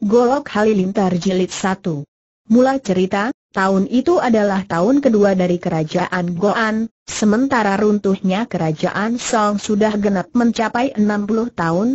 Golok Halilintar Jilid 1 Mula cerita, tahun itu adalah tahun kedua dari kerajaan Goan, sementara runtuhnya kerajaan Song sudah genap mencapai 60 tahun.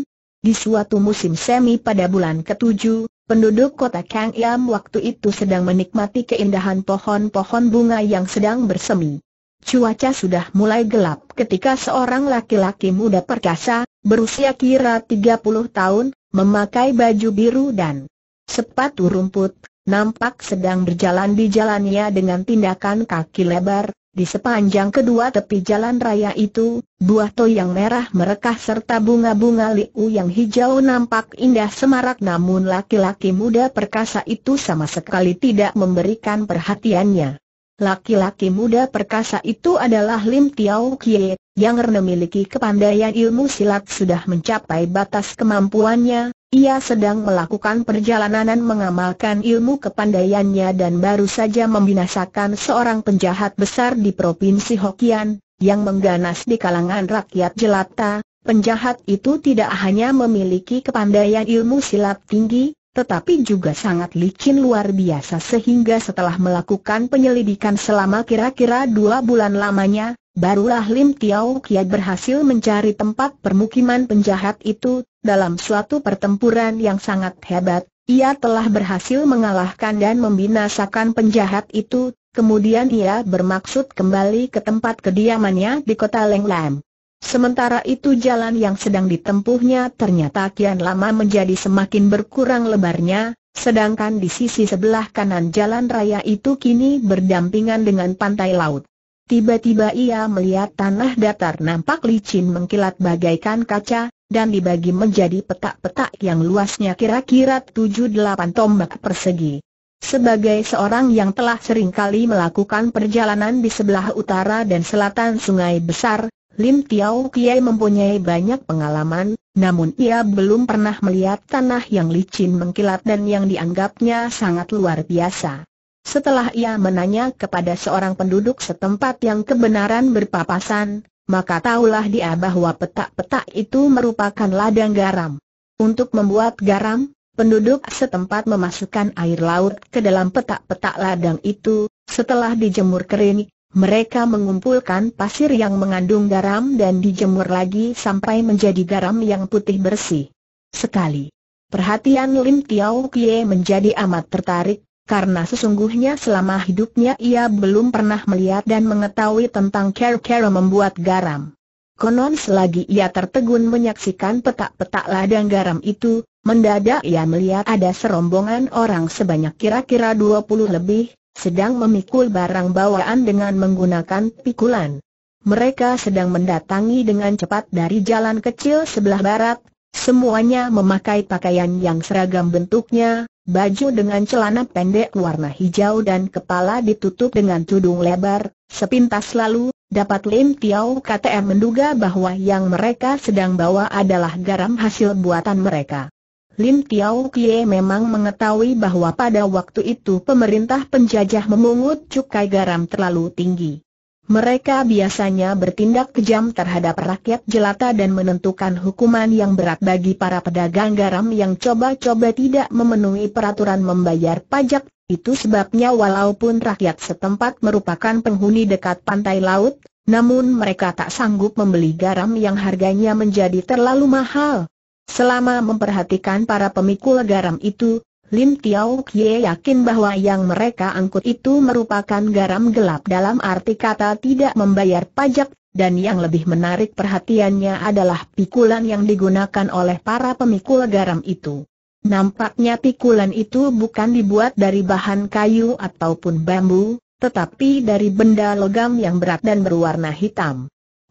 Di suatu musim semi pada bulan ketujuh, penduduk kota Kang Yam waktu itu sedang menikmati keindahan pohon-pohon bunga yang sedang bersemi. Cuaca sudah mulai gelap ketika seorang laki-laki muda perkasa, berusia kira 30 tahun, memakai baju biru dan sepatu rumput, nampak sedang berjalan di jalannya dengan tindakan kaki lebar, di sepanjang kedua tepi jalan raya itu, buah toh yang merah merekah serta bunga-bunga liu yang hijau nampak indah semarak namun laki-laki muda perkasa itu sama sekali tidak memberikan perhatiannya. Laki-laki muda perkasa itu adalah Lim Tiao Kie, yang memiliki kepandaian ilmu silat sudah mencapai batas kemampuannya, ia sedang melakukan perjalananan mengamalkan ilmu kepandaiannya dan baru saja membinasakan seorang penjahat besar di Provinsi Hokian, yang mengganas di kalangan rakyat jelata, penjahat itu tidak hanya memiliki kepandaian ilmu silat tinggi, tetapi juga sangat licin luar biasa sehingga setelah melakukan penyelidikan selama kira-kira dua bulan lamanya, barulah Lim Tiao Kiat berhasil mencari tempat permukiman penjahat itu, dalam suatu pertempuran yang sangat hebat, ia telah berhasil mengalahkan dan membinasakan penjahat itu, kemudian ia bermaksud kembali ke tempat kediamannya di kota Lenglam. Sementara itu jalan yang sedang ditempuhnya ternyata kian lama menjadi semakin berkurang lebarnya, sedangkan di sisi sebelah kanan jalan raya itu kini berdampingan dengan pantai laut. Tiba-tiba ia melihat tanah datar nampak licin mengkilat bagaikan kaca, dan dibagi menjadi petak-petak yang luasnya kira-kira 7-8 tombak persegi. Sebagai seorang yang telah sering kali melakukan perjalanan di sebelah utara dan selatan sungai besar, Lim Tiao Kiai mempunyai banyak pengalaman, namun ia belum pernah melihat tanah yang licin mengkilat dan yang dianggapnya sangat luar biasa. Setelah ia menanya kepada seorang penduduk setempat yang kebenaran berpapasan, maka tahulah dia bahwa petak-petak itu merupakan ladang garam. Untuk membuat garam, penduduk setempat memasukkan air laut ke dalam petak-petak ladang itu, setelah dijemur kering, mereka mengumpulkan pasir yang mengandung garam dan dijemur lagi sampai menjadi garam yang putih bersih. Sekali. Perhatian Lim Tiao Kie menjadi amat tertarik, karena sesungguhnya selama hidupnya ia belum pernah melihat dan mengetahui tentang cara-cara membuat garam. Konon selagi ia tertegun menyaksikan petak-petak ladang garam itu, mendadak ia melihat ada serombongan orang sebanyak kira-kira 20 lebih, sedang memikul barang bawaan dengan menggunakan pikulan. Mereka sedang mendatangi dengan cepat dari jalan kecil sebelah barat, semuanya memakai pakaian yang seragam bentuknya, baju dengan celana pendek warna hijau dan kepala ditutup dengan tudung lebar, sepintas lalu, dapat Lim Tiao KTM menduga bahwa yang mereka sedang bawa adalah garam hasil buatan mereka. Lim Tiao Kie memang mengetahui bahwa pada waktu itu pemerintah penjajah memungut cukai garam terlalu tinggi. Mereka biasanya bertindak kejam terhadap rakyat jelata dan menentukan hukuman yang berat bagi para pedagang garam yang coba-coba tidak memenuhi peraturan membayar pajak. Itu sebabnya walaupun rakyat setempat merupakan penghuni dekat pantai laut, namun mereka tak sanggup membeli garam yang harganya menjadi terlalu mahal. Selama memperhatikan para pemikul garam itu, Lim Tiao Kie yakin bahwa yang mereka angkut itu merupakan garam gelap dalam arti kata tidak membayar pajak, dan yang lebih menarik perhatiannya adalah pikulan yang digunakan oleh para pemikul garam itu. Nampaknya pikulan itu bukan dibuat dari bahan kayu ataupun bambu, tetapi dari benda logam yang berat dan berwarna hitam.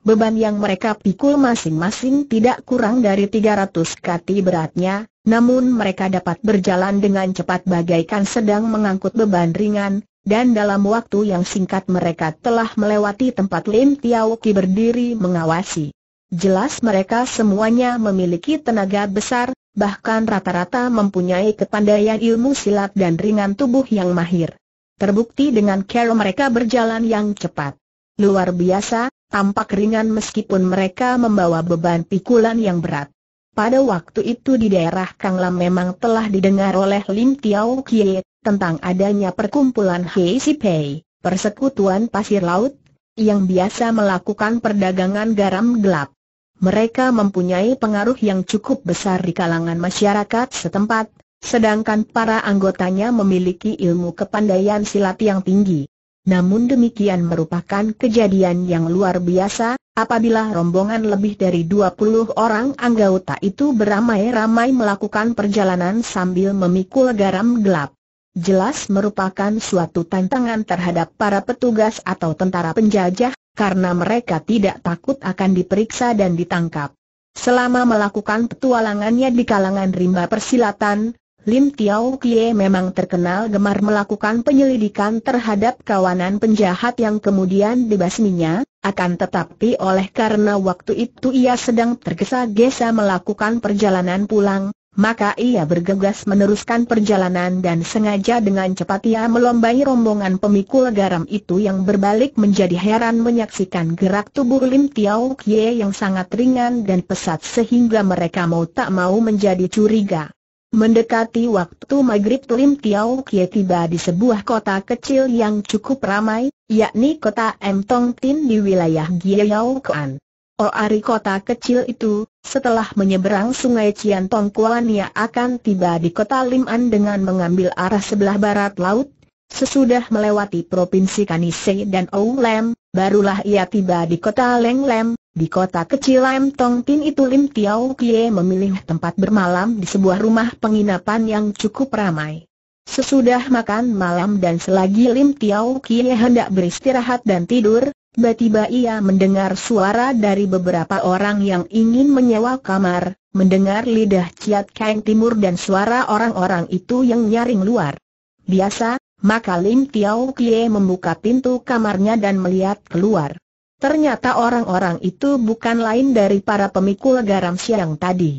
Beban yang mereka pikul masing-masing tidak kurang dari 300 kati beratnya, namun mereka dapat berjalan dengan cepat bagaikan sedang mengangkut beban ringan, dan dalam waktu yang singkat mereka telah melewati tempat Lin Tiao Ki berdiri mengawasi. Jelas mereka semuanya memiliki tenaga besar, bahkan rata-rata mempunyai kepandaian ilmu silat dan ringan tubuh yang mahir. Terbukti dengan cara mereka berjalan yang cepat. Luar biasa, tampak ringan meskipun mereka membawa beban pikulan yang berat. Pada waktu itu di daerah Kang Lam memang telah didengar oleh Lim Tiao Kie tentang adanya perkumpulan Hei Si Pei, persekutuan pasir laut, yang biasa melakukan perdagangan garam gelap. Mereka mempunyai pengaruh yang cukup besar di kalangan masyarakat setempat, sedangkan para anggotanya memiliki ilmu kepandaian silat yang tinggi. Namun demikian merupakan kejadian yang luar biasa, apabila rombongan lebih dari 20 orang anggota itu beramai-ramai melakukan perjalanan sambil memikul garam gelap. Jelas merupakan suatu tantangan terhadap para petugas atau tentara penjajah, karena mereka tidak takut akan diperiksa dan ditangkap. Selama melakukan petualangannya di kalangan rimba persilatan, Lim Tiao Kie memang terkenal gemar melakukan penyelidikan terhadap kawanan penjahat yang kemudian dibasminya, akan tetapi oleh karena waktu itu ia sedang tergesa-gesa melakukan perjalanan pulang, maka ia bergegas meneruskan perjalanan dan sengaja dengan cepat ia melombai rombongan pemikul garam itu yang berbalik menjadi heran menyaksikan gerak tubuh Lim Tiao Kie yang sangat ringan dan pesat sehingga mereka mau tak mau menjadi curiga. Mendekati waktu maghrib Lim Tiao Kie tiba di sebuah kota kecil yang cukup ramai, yakni kota M Tong Tin di wilayah Giau Kuan. Oari kota kecil itu, setelah menyeberang sungai Cian Tong Kuan ia akan tiba di kota Lim An dengan mengambil arah sebelah barat laut. Sesudah melewati provinsi Kanisei dan Oulem, barulah ia tiba di kota Leng Lem, di kota kecil Lam Tong Pin itu Lim Tiao Kie memilih tempat bermalam di sebuah rumah penginapan yang cukup ramai. Sesudah makan malam dan selagi Lim Tiao Kie hendak beristirahat dan tidur, tiba-tiba ia mendengar suara dari beberapa orang yang ingin menyewa kamar, mendengar lidah Ciat Kain Timur dan suara orang-orang itu yang nyaring luar. Biasa, maka Lim Tiao Kie membuka pintu kamarnya dan melihat keluar. Ternyata orang-orang itu bukan lain dari para pemikul garam siang tadi.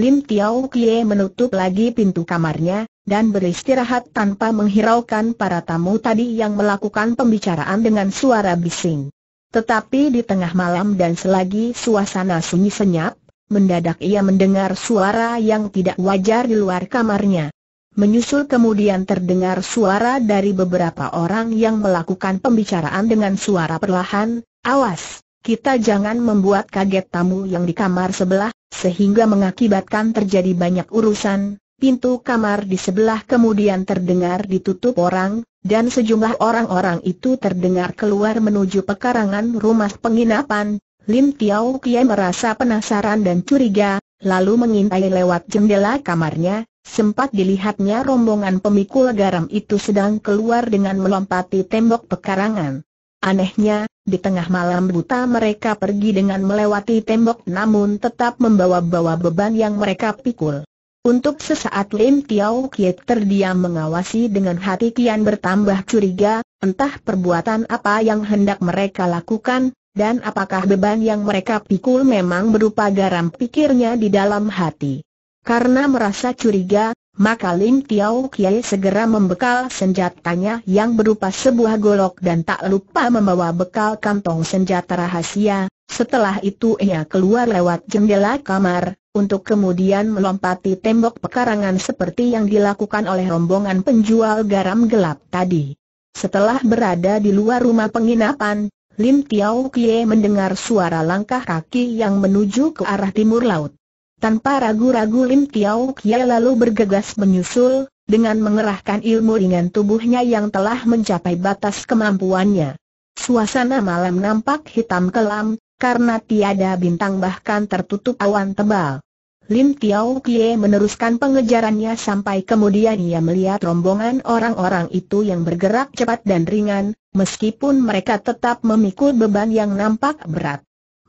Lim Tiao Kie menutup lagi pintu kamarnya, dan beristirahat tanpa menghiraukan para tamu tadi yang melakukan pembicaraan dengan suara bising. Tetapi di tengah malam dan selagi suasana sunyi senyap, mendadak ia mendengar suara yang tidak wajar di luar kamarnya. Menyusul kemudian terdengar suara dari beberapa orang yang melakukan pembicaraan dengan suara perlahan, Awas, kita jangan membuat kaget tamu yang di kamar sebelah, sehingga mengakibatkan terjadi banyak urusan. Pintu kamar di sebelah kemudian terdengar ditutup orang, dan sejumlah orang-orang itu terdengar keluar menuju pekarangan rumah penginapan. Lim Tiao Kie merasa penasaran dan curiga, lalu mengintai lewat jendela kamarnya, sempat dilihatnya rombongan pemikul garam itu sedang keluar dengan melompati tembok pekarangan. Anehnya, di tengah malam buta mereka pergi dengan melewati tembok namun tetap membawa-bawa beban yang mereka pikul. Untuk sesaat Lim Tiao Kiet terdiam mengawasi dengan hati kian bertambah curiga, entah perbuatan apa yang hendak mereka lakukan, dan apakah beban yang mereka pikul memang berupa garam pikirnya di dalam hati. Karena merasa curiga, maka Lim Tiao Kiai segera membekal senjatanya yang berupa sebuah golok dan tak lupa membawa bekal kantong senjata rahasia. Setelah itu ia keluar lewat jendela kamar, untuk kemudian melompati tembok pekarangan seperti yang dilakukan oleh rombongan penjual garam gelap tadi. Setelah berada di luar rumah penginapan, Lim Tiao Kie mendengar suara langkah kaki yang menuju ke arah timur laut. Tanpa ragu-ragu Lim Tiao Kia lalu bergegas menyusul, dengan mengerahkan ilmu ringan tubuhnya yang telah mencapai batas kemampuannya. Suasana malam nampak hitam kelam, karena tiada bintang bahkan tertutup awan tebal. Lim Tiao Kie meneruskan pengejarannya sampai kemudian ia melihat rombongan orang-orang itu yang bergerak cepat dan ringan, meskipun mereka tetap memikul beban yang nampak berat.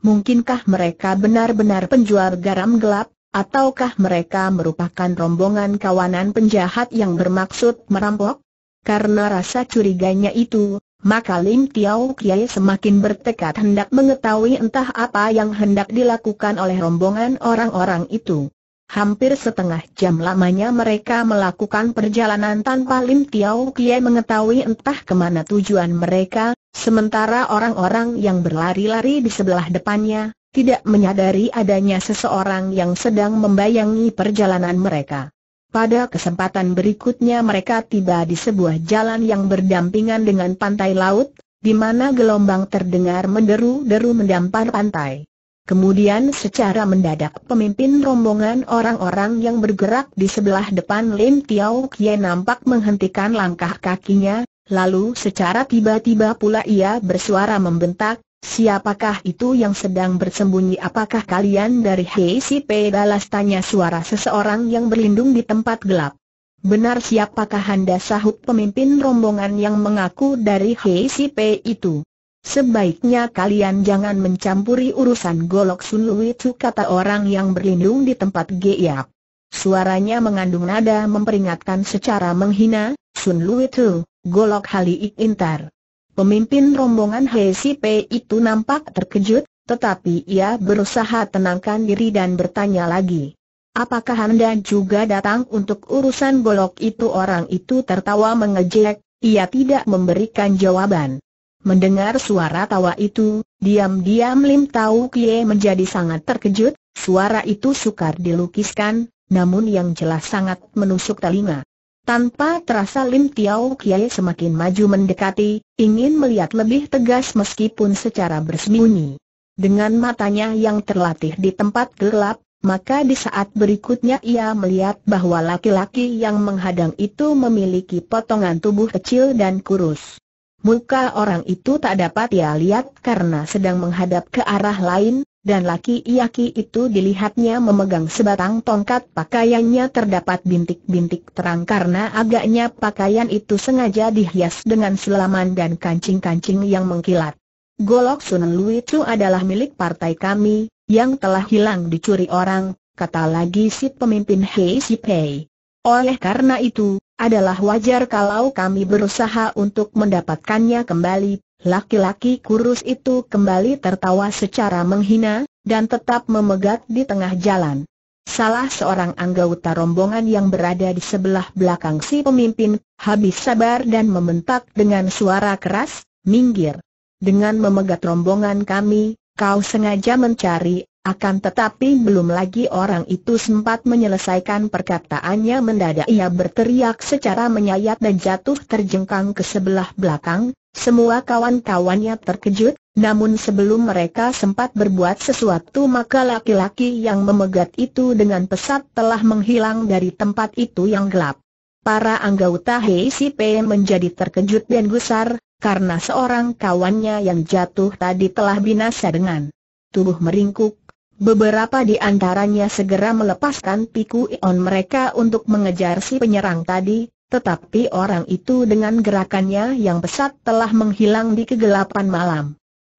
Mungkinkah mereka benar-benar penjual garam gelap, ataukah mereka merupakan rombongan kawanan penjahat yang bermaksud merampok? Karena rasa curiganya itu, maka Lim Tiao Kiai semakin bertekad hendak mengetahui entah apa yang hendak dilakukan oleh rombongan orang-orang itu. Hampir setengah jam lamanya mereka melakukan perjalanan tanpa Lim Tiao Kiai mengetahui entah kemana tujuan mereka, Sementara orang-orang yang berlari-lari di sebelah depannya, tidak menyadari adanya seseorang yang sedang membayangi perjalanan mereka. Pada kesempatan berikutnya mereka tiba di sebuah jalan yang berdampingan dengan pantai laut, di mana gelombang terdengar menderu-deru mendampar pantai. Kemudian secara mendadak pemimpin rombongan orang-orang yang bergerak di sebelah depan Lim Tiao Kie nampak menghentikan langkah kakinya, Lalu secara tiba-tiba pula ia bersuara membentak, siapakah itu yang sedang bersembunyi apakah kalian dari Hei Si Pedalas tanya suara seseorang yang berlindung di tempat gelap. Benar siapakah anda sahut pemimpin rombongan yang mengaku dari Hei Si Pe itu? Sebaiknya kalian jangan mencampuri urusan golok Sun itu kata orang yang berlindung di tempat Geyap. Suaranya mengandung nada memperingatkan secara menghina, Sun Lui itu, golok Hali Intar. Pemimpin rombongan HCP itu nampak terkejut, tetapi ia berusaha tenangkan diri dan bertanya lagi. Apakah Anda juga datang untuk urusan golok itu? Orang itu tertawa mengejek, ia tidak memberikan jawaban. Mendengar suara tawa itu, diam-diam Lim Tau Kie menjadi sangat terkejut, suara itu sukar dilukiskan, namun yang jelas sangat menusuk telinga. Tanpa terasa Lim Tiau Kiai semakin maju mendekati, ingin melihat lebih tegas meskipun secara bersembunyi. Dengan matanya yang terlatih di tempat gelap, maka di saat berikutnya ia melihat bahwa laki-laki yang menghadang itu memiliki potongan tubuh kecil dan kurus. Muka orang itu tak dapat ia lihat karena sedang menghadap ke arah lain, dan laki Iaki itu dilihatnya memegang sebatang tongkat pakaiannya terdapat bintik-bintik terang karena agaknya pakaian itu sengaja dihias dengan selaman dan kancing-kancing yang mengkilat. Golok Sunan Lui Chu adalah milik partai kami, yang telah hilang dicuri orang, kata lagi si pemimpin Hei Si Pei. Oleh karena itu, adalah wajar kalau kami berusaha untuk mendapatkannya kembali, Laki-laki kurus itu kembali tertawa secara menghina, dan tetap memegat di tengah jalan. Salah seorang anggota rombongan yang berada di sebelah belakang si pemimpin, habis sabar dan membentak dengan suara keras, minggir. Dengan memegat rombongan kami, kau sengaja mencari, akan tetapi belum lagi orang itu sempat menyelesaikan perkataannya mendadak ia berteriak secara menyayat dan jatuh terjengkang ke sebelah belakang, semua kawan-kawannya terkejut, namun sebelum mereka sempat berbuat sesuatu maka laki-laki yang memegat itu dengan pesat telah menghilang dari tempat itu yang gelap. Para anggota HCP menjadi terkejut dan gusar, karena seorang kawannya yang jatuh tadi telah binasa dengan tubuh meringkuk. Beberapa di antaranya segera melepaskan piku ion mereka untuk mengejar si penyerang tadi, tetapi orang itu dengan gerakannya yang pesat telah menghilang di kegelapan malam.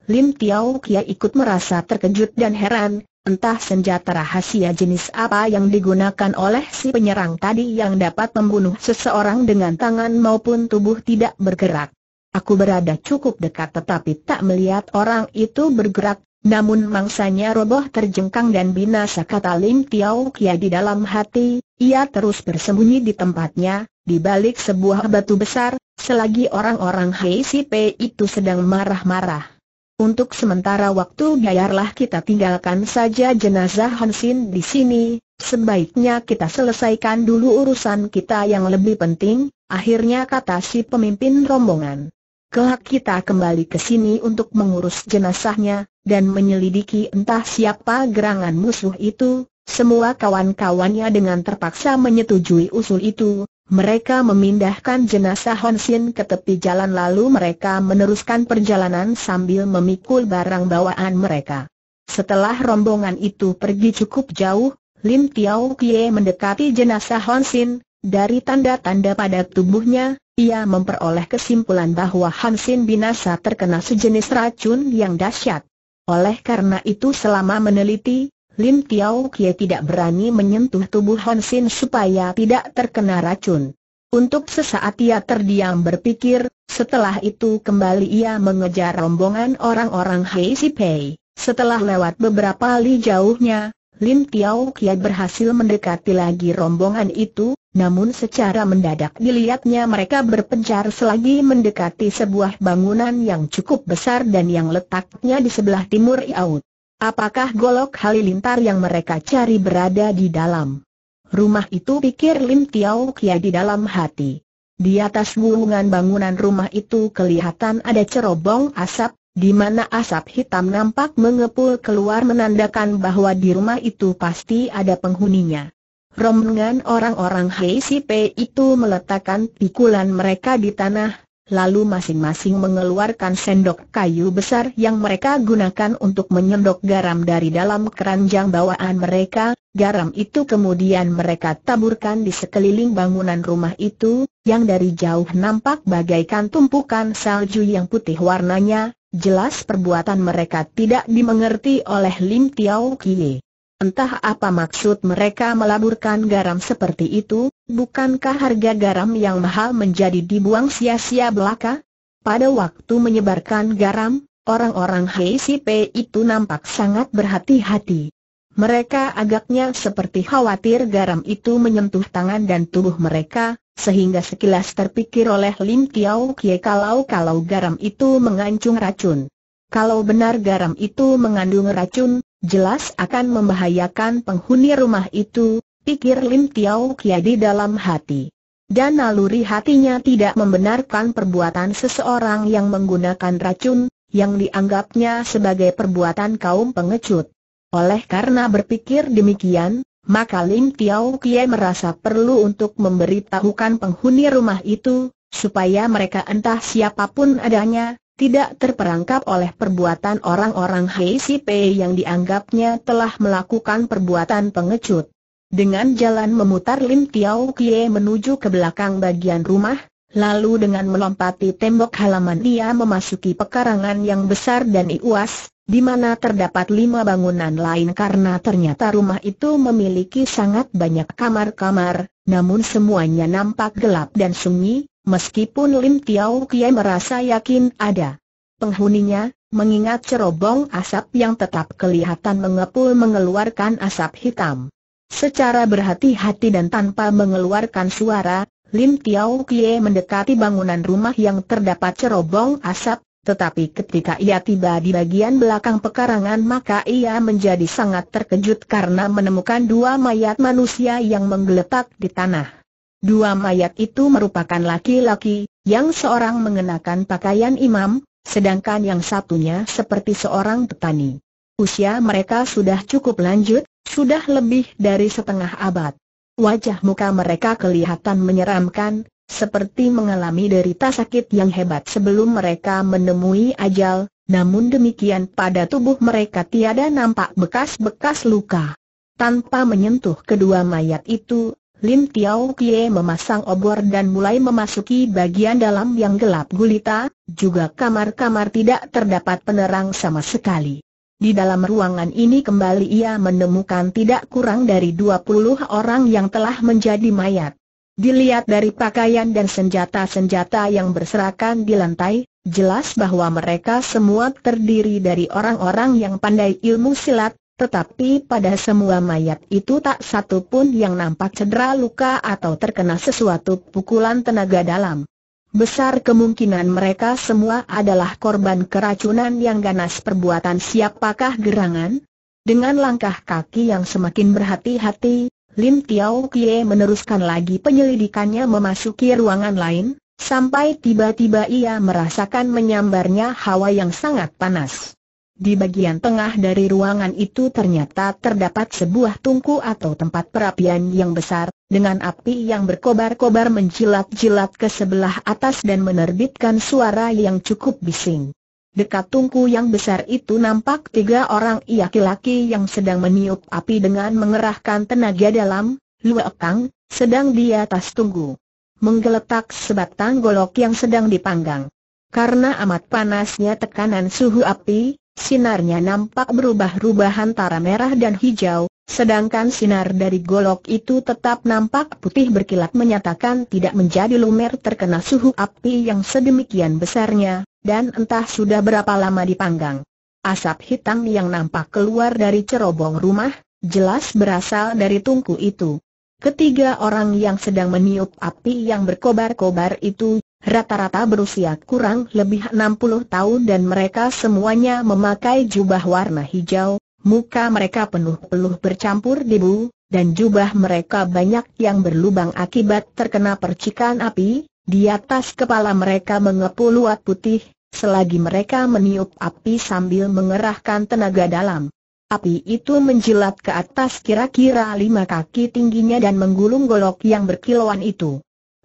Lim Tiao Kia ikut merasa terkejut dan heran, entah senjata rahasia jenis apa yang digunakan oleh si penyerang tadi yang dapat membunuh seseorang dengan tangan maupun tubuh tidak bergerak. Aku berada cukup dekat tetapi tak melihat orang itu bergerak, namun mangsanya roboh terjengkang dan binasa kata Lim Tiao Kia di dalam hati, ia terus bersembunyi di tempatnya, di balik sebuah batu besar, selagi orang-orang Hei Si Pei itu sedang marah-marah. Untuk sementara waktu biarlah kita tinggalkan saja jenazah Hansin di sini, sebaiknya kita selesaikan dulu urusan kita yang lebih penting, akhirnya kata si pemimpin rombongan. Kelak kita kembali ke sini untuk mengurus jenazahnya, dan menyelidiki entah siapa gerangan musuh itu, semua kawan-kawannya dengan terpaksa menyetujui usul itu, mereka memindahkan jenazah Honsin ke tepi jalan lalu mereka meneruskan perjalanan sambil memikul barang bawaan mereka. Setelah rombongan itu pergi cukup jauh, Lin Tiao Kie mendekati jenazah Honsin, dari tanda-tanda pada tubuhnya, ia memperoleh kesimpulan bahwa Hansin binasa terkena sejenis racun yang dahsyat. Oleh karena itu selama meneliti, Lim Tiao Kie tidak berani menyentuh tubuh Hansin supaya tidak terkena racun. Untuk sesaat ia terdiam berpikir, setelah itu kembali ia mengejar rombongan orang-orang Hei Si Pei. Setelah lewat beberapa li jauhnya, Lim Tiao Kia berhasil mendekati lagi rombongan itu, namun secara mendadak dilihatnya mereka berpencar selagi mendekati sebuah bangunan yang cukup besar dan yang letaknya di sebelah timur Iaut. Apakah golok halilintar yang mereka cari berada di dalam? Rumah itu pikir Lim Tiao Kia di dalam hati. Di atas gulungan bangunan rumah itu kelihatan ada cerobong asap, di mana asap hitam nampak mengepul keluar menandakan bahwa di rumah itu pasti ada penghuninya. Rombongan orang-orang HCP itu meletakkan pikulan mereka di tanah, lalu masing-masing mengeluarkan sendok kayu besar yang mereka gunakan untuk menyendok garam dari dalam keranjang bawaan mereka, garam itu kemudian mereka taburkan di sekeliling bangunan rumah itu, yang dari jauh nampak bagaikan tumpukan salju yang putih warnanya, jelas perbuatan mereka tidak dimengerti oleh Lim Tiao Kie. Entah apa maksud mereka melaburkan garam seperti itu, bukankah harga garam yang mahal menjadi dibuang sia-sia belaka? Pada waktu menyebarkan garam, orang-orang HCP itu nampak sangat berhati-hati. Mereka agaknya seperti khawatir garam itu menyentuh tangan dan tubuh mereka, sehingga sekilas terpikir oleh Lim Tiao Kie kalau-kalau garam itu mengancung racun. Kalau benar garam itu mengandung racun, jelas akan membahayakan penghuni rumah itu, pikir Lim Tiao Kia di dalam hati. Dan naluri hatinya tidak membenarkan perbuatan seseorang yang menggunakan racun, yang dianggapnya sebagai perbuatan kaum pengecut. Oleh karena berpikir demikian, maka Lim Tiao Kie merasa perlu untuk memberitahukan penghuni rumah itu, supaya mereka entah siapapun adanya, tidak terperangkap oleh perbuatan orang-orang Hei Si yang dianggapnya telah melakukan perbuatan pengecut. Dengan jalan memutar Lim Tiao Kie menuju ke belakang bagian rumah, lalu dengan melompati tembok halaman dia memasuki pekarangan yang besar dan iuas, di mana terdapat lima bangunan lain karena ternyata rumah itu memiliki sangat banyak kamar-kamar, namun semuanya nampak gelap dan sunyi, Meskipun Lim Tiao Kie merasa yakin ada penghuninya, mengingat cerobong asap yang tetap kelihatan mengepul mengeluarkan asap hitam. Secara berhati-hati dan tanpa mengeluarkan suara, Lim Tiao Kie mendekati bangunan rumah yang terdapat cerobong asap, tetapi ketika ia tiba di bagian belakang pekarangan maka ia menjadi sangat terkejut karena menemukan dua mayat manusia yang menggeletak di tanah. Dua mayat itu merupakan laki-laki, yang seorang mengenakan pakaian imam, sedangkan yang satunya seperti seorang petani. Usia mereka sudah cukup lanjut, sudah lebih dari setengah abad. Wajah muka mereka kelihatan menyeramkan, seperti mengalami derita sakit yang hebat sebelum mereka menemui ajal, namun demikian pada tubuh mereka tiada nampak bekas-bekas luka. Tanpa menyentuh kedua mayat itu, Lim Tiao Kie memasang obor dan mulai memasuki bagian dalam yang gelap gulita, juga kamar-kamar tidak terdapat penerang sama sekali. Di dalam ruangan ini kembali ia menemukan tidak kurang dari 20 orang yang telah menjadi mayat. Dilihat dari pakaian dan senjata-senjata yang berserakan di lantai, jelas bahwa mereka semua terdiri dari orang-orang yang pandai ilmu silat, tetapi pada semua mayat itu tak satu pun yang nampak cedera luka atau terkena sesuatu pukulan tenaga dalam. Besar kemungkinan mereka semua adalah korban keracunan yang ganas perbuatan siapakah gerangan? Dengan langkah kaki yang semakin berhati-hati, Lin Tiao Kie meneruskan lagi penyelidikannya memasuki ruangan lain, sampai tiba-tiba ia merasakan menyambarnya hawa yang sangat panas. Di bagian tengah dari ruangan itu ternyata terdapat sebuah tungku atau tempat perapian yang besar, dengan api yang berkobar-kobar menjilat-jilat ke sebelah atas dan menerbitkan suara yang cukup bising. Dekat tungku yang besar itu nampak tiga orang laki-laki yang sedang meniup api dengan mengerahkan tenaga dalam, luekang, sedang di atas tungku. Menggeletak sebatang golok yang sedang dipanggang. Karena amat panasnya tekanan suhu api, Sinarnya nampak berubah-ubah antara merah dan hijau, sedangkan sinar dari golok itu tetap nampak putih berkilat menyatakan tidak menjadi lumer terkena suhu api yang sedemikian besarnya, dan entah sudah berapa lama dipanggang. Asap hitam yang nampak keluar dari cerobong rumah, jelas berasal dari tungku itu. Ketiga orang yang sedang meniup api yang berkobar-kobar itu rata-rata berusia kurang lebih 60 tahun dan mereka semuanya memakai jubah warna hijau, muka mereka penuh peluh bercampur debu, dan jubah mereka banyak yang berlubang akibat terkena percikan api, di atas kepala mereka mengepul luat putih, selagi mereka meniup api sambil mengerahkan tenaga dalam. Api itu menjilat ke atas kira-kira lima kaki tingginya dan menggulung golok yang berkilauan itu.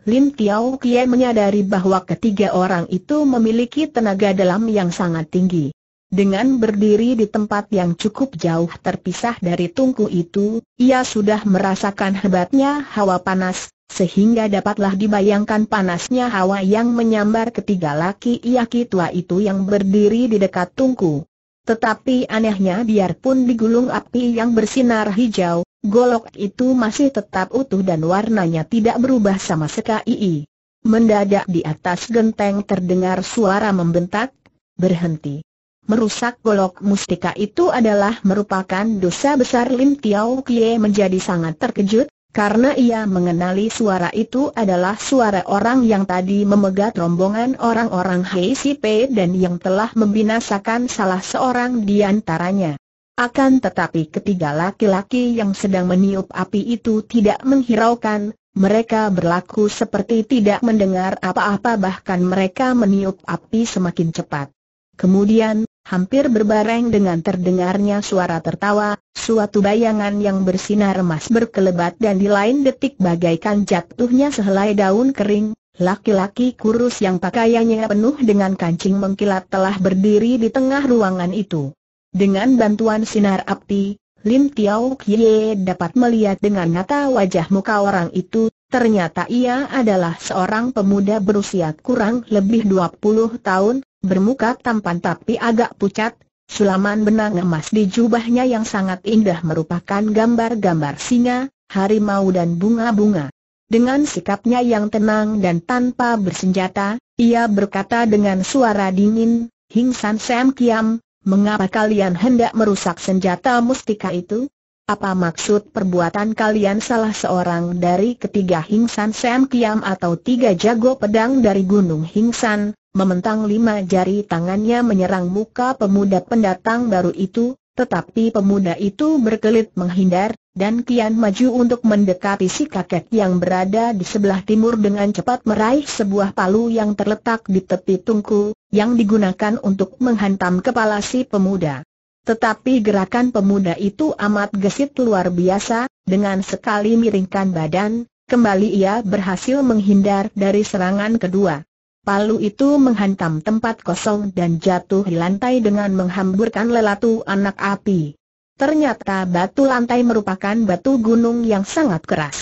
Lin Tiao Kie menyadari bahwa ketiga orang itu memiliki tenaga dalam yang sangat tinggi. Dengan berdiri di tempat yang cukup jauh terpisah dari tungku itu, ia sudah merasakan hebatnya hawa panas, sehingga dapatlah dibayangkan panasnya hawa yang menyambar ketiga laki iaki tua itu yang berdiri di dekat tungku. Tetapi anehnya biarpun digulung api yang bersinar hijau, Golok itu masih tetap utuh dan warnanya tidak berubah sama sekali. Mendadak di atas genteng terdengar suara membentak, berhenti. Merusak golok mustika itu adalah merupakan dosa besar Lim Tiao Kie menjadi sangat terkejut, karena ia mengenali suara itu adalah suara orang yang tadi memegat rombongan orang-orang Hei Si Pei dan yang telah membinasakan salah seorang di antaranya. Akan tetapi ketiga laki-laki yang sedang meniup api itu tidak menghiraukan, mereka berlaku seperti tidak mendengar apa-apa bahkan mereka meniup api semakin cepat. Kemudian, hampir berbareng dengan terdengarnya suara tertawa, suatu bayangan yang bersinar emas berkelebat dan di lain detik bagaikan jatuhnya sehelai daun kering, laki-laki kurus yang pakaiannya penuh dengan kancing mengkilat telah berdiri di tengah ruangan itu. Dengan bantuan sinar api, Lim Tiao Kie dapat melihat dengan mata wajah muka orang itu, ternyata ia adalah seorang pemuda berusia kurang lebih 20 tahun, bermuka tampan tapi agak pucat, Sulaman benang emas di jubahnya yang sangat indah merupakan gambar-gambar singa, harimau dan bunga-bunga. Dengan sikapnya yang tenang dan tanpa bersenjata, ia berkata dengan suara dingin, Hing San Sam Kiam, Mengapa kalian hendak merusak senjata mustika itu? Apa maksud perbuatan kalian salah seorang dari ketiga Hingsan Sam Kiam atau tiga jago pedang dari Gunung Hingsan, mementang lima jari tangannya menyerang muka pemuda pendatang baru itu, tetapi pemuda itu berkelit menghindar, dan kian maju untuk mendekati si kakek yang berada di sebelah timur dengan cepat meraih sebuah palu yang terletak di tepi tungku, yang digunakan untuk menghantam kepala si pemuda. Tetapi gerakan pemuda itu amat gesit luar biasa, dengan sekali miringkan badan, kembali ia berhasil menghindar dari serangan kedua. Palu itu menghantam tempat kosong dan jatuh di lantai dengan menghamburkan lelatu anak api. Ternyata batu lantai merupakan batu gunung yang sangat keras.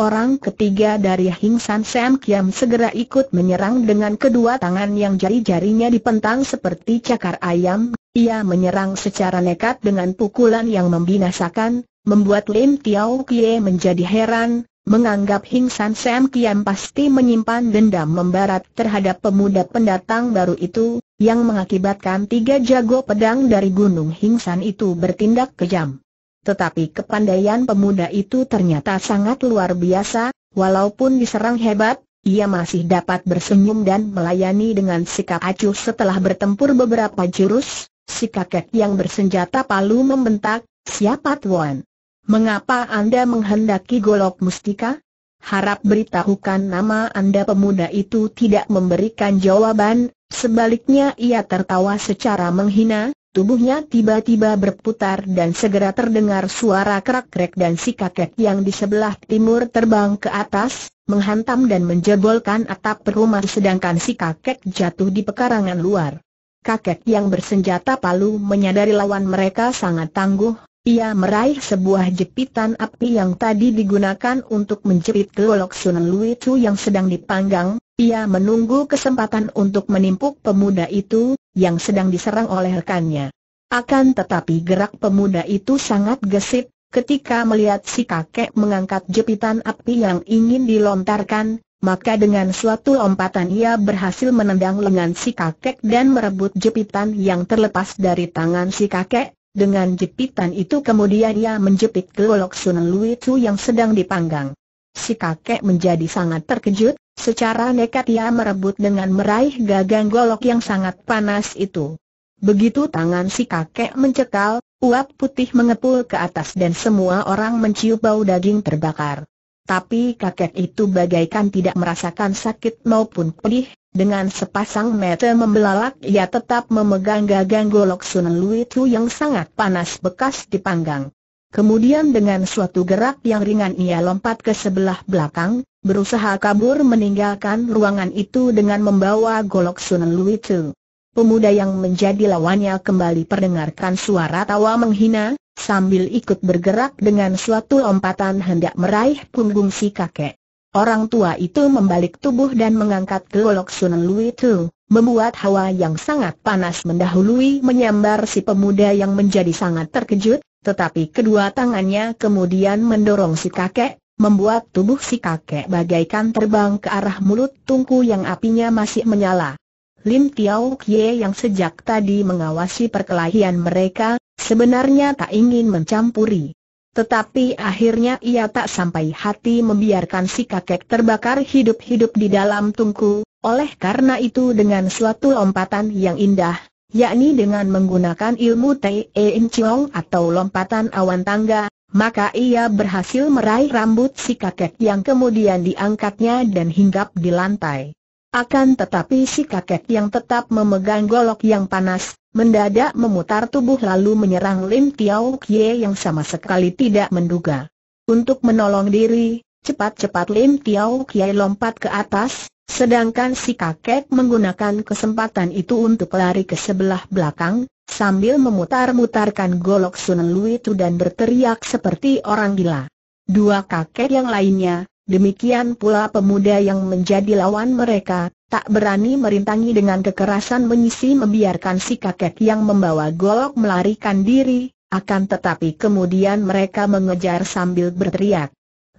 Orang ketiga dari Hing San Sam Kiam segera ikut menyerang dengan kedua tangan yang jari-jarinya dipentang seperti cakar ayam. Ia menyerang secara nekat dengan pukulan yang membinasakan, membuat Lim Tiao Kie menjadi heran, Menganggap Hing San Sam Kiam pasti menyimpan dendam membarat terhadap pemuda pendatang baru itu, yang mengakibatkan tiga jago pedang dari Gunung Hing San itu bertindak kejam. Tetapi kepandaian pemuda itu ternyata sangat luar biasa, walaupun diserang hebat, ia masih dapat bersenyum dan melayani dengan sikap acuh setelah bertempur beberapa jurus, si kakek yang bersenjata palu membentak, siapa tuan? Mengapa Anda menghendaki golok mustika? Harap beritahukan nama Anda pemuda itu tidak memberikan jawaban, sebaliknya ia tertawa secara menghina, tubuhnya tiba-tiba berputar dan segera terdengar suara kerak-kerak dan si kakek yang di sebelah timur terbang ke atas, menghantam dan menjebolkan atap rumah sedangkan si kakek jatuh di pekarangan luar. Kakek yang bersenjata palu menyadari lawan mereka sangat tangguh, ia meraih sebuah jepitan api yang tadi digunakan untuk menjepit gelolok Sunan Chu yang sedang dipanggang. Ia menunggu kesempatan untuk menimpuk pemuda itu, yang sedang diserang oleh rekannya. Akan tetapi gerak pemuda itu sangat gesit, ketika melihat si kakek mengangkat jepitan api yang ingin dilontarkan, maka dengan suatu lompatan ia berhasil menendang lengan si kakek dan merebut jepitan yang terlepas dari tangan si kakek, dengan jepitan itu kemudian ia menjepit golok Sunan Luitu yang sedang dipanggang. Si kakek menjadi sangat terkejut, secara nekat ia merebut dengan meraih gagang golok yang sangat panas itu. Begitu tangan si kakek mencekal, uap putih mengepul ke atas dan semua orang mencium bau daging terbakar. Tapi kakek itu bagaikan tidak merasakan sakit maupun pedih, dengan sepasang mata membelalak ia tetap memegang gagang golok Sunan Tu yang sangat panas bekas dipanggang. Kemudian dengan suatu gerak yang ringan ia lompat ke sebelah belakang, berusaha kabur meninggalkan ruangan itu dengan membawa golok Sunan Tu. Pemuda yang menjadi lawannya kembali perdengarkan suara tawa menghina, sambil ikut bergerak dengan suatu lompatan hendak meraih punggung si kakek. Orang tua itu membalik tubuh dan mengangkat gelolok Sunan Lui itu, membuat hawa yang sangat panas mendahului menyambar si pemuda yang menjadi sangat terkejut, tetapi kedua tangannya kemudian mendorong si kakek, membuat tubuh si kakek bagaikan terbang ke arah mulut tungku yang apinya masih menyala. Lim Tiao Kie yang sejak tadi mengawasi perkelahian mereka, Sebenarnya tak ingin mencampuri. Tetapi akhirnya ia tak sampai hati membiarkan si kakek terbakar hidup-hidup di dalam tungku, oleh karena itu dengan suatu lompatan yang indah, yakni dengan menggunakan ilmu e In chong atau lompatan awan tangga, maka ia berhasil meraih rambut si kakek yang kemudian diangkatnya dan hinggap di lantai. Akan tetapi si kakek yang tetap memegang golok yang panas, mendadak memutar tubuh lalu menyerang Lim Tiao Kie yang sama sekali tidak menduga. Untuk menolong diri, cepat-cepat Lim Tiao Kie lompat ke atas, sedangkan si kakek menggunakan kesempatan itu untuk lari ke sebelah belakang, sambil memutar-mutarkan golok Sun Lui Itu dan berteriak seperti orang gila. Dua kakek yang lainnya, Demikian pula pemuda yang menjadi lawan mereka, tak berani merintangi dengan kekerasan menyisi membiarkan si kakek yang membawa golok melarikan diri, akan tetapi kemudian mereka mengejar sambil berteriak.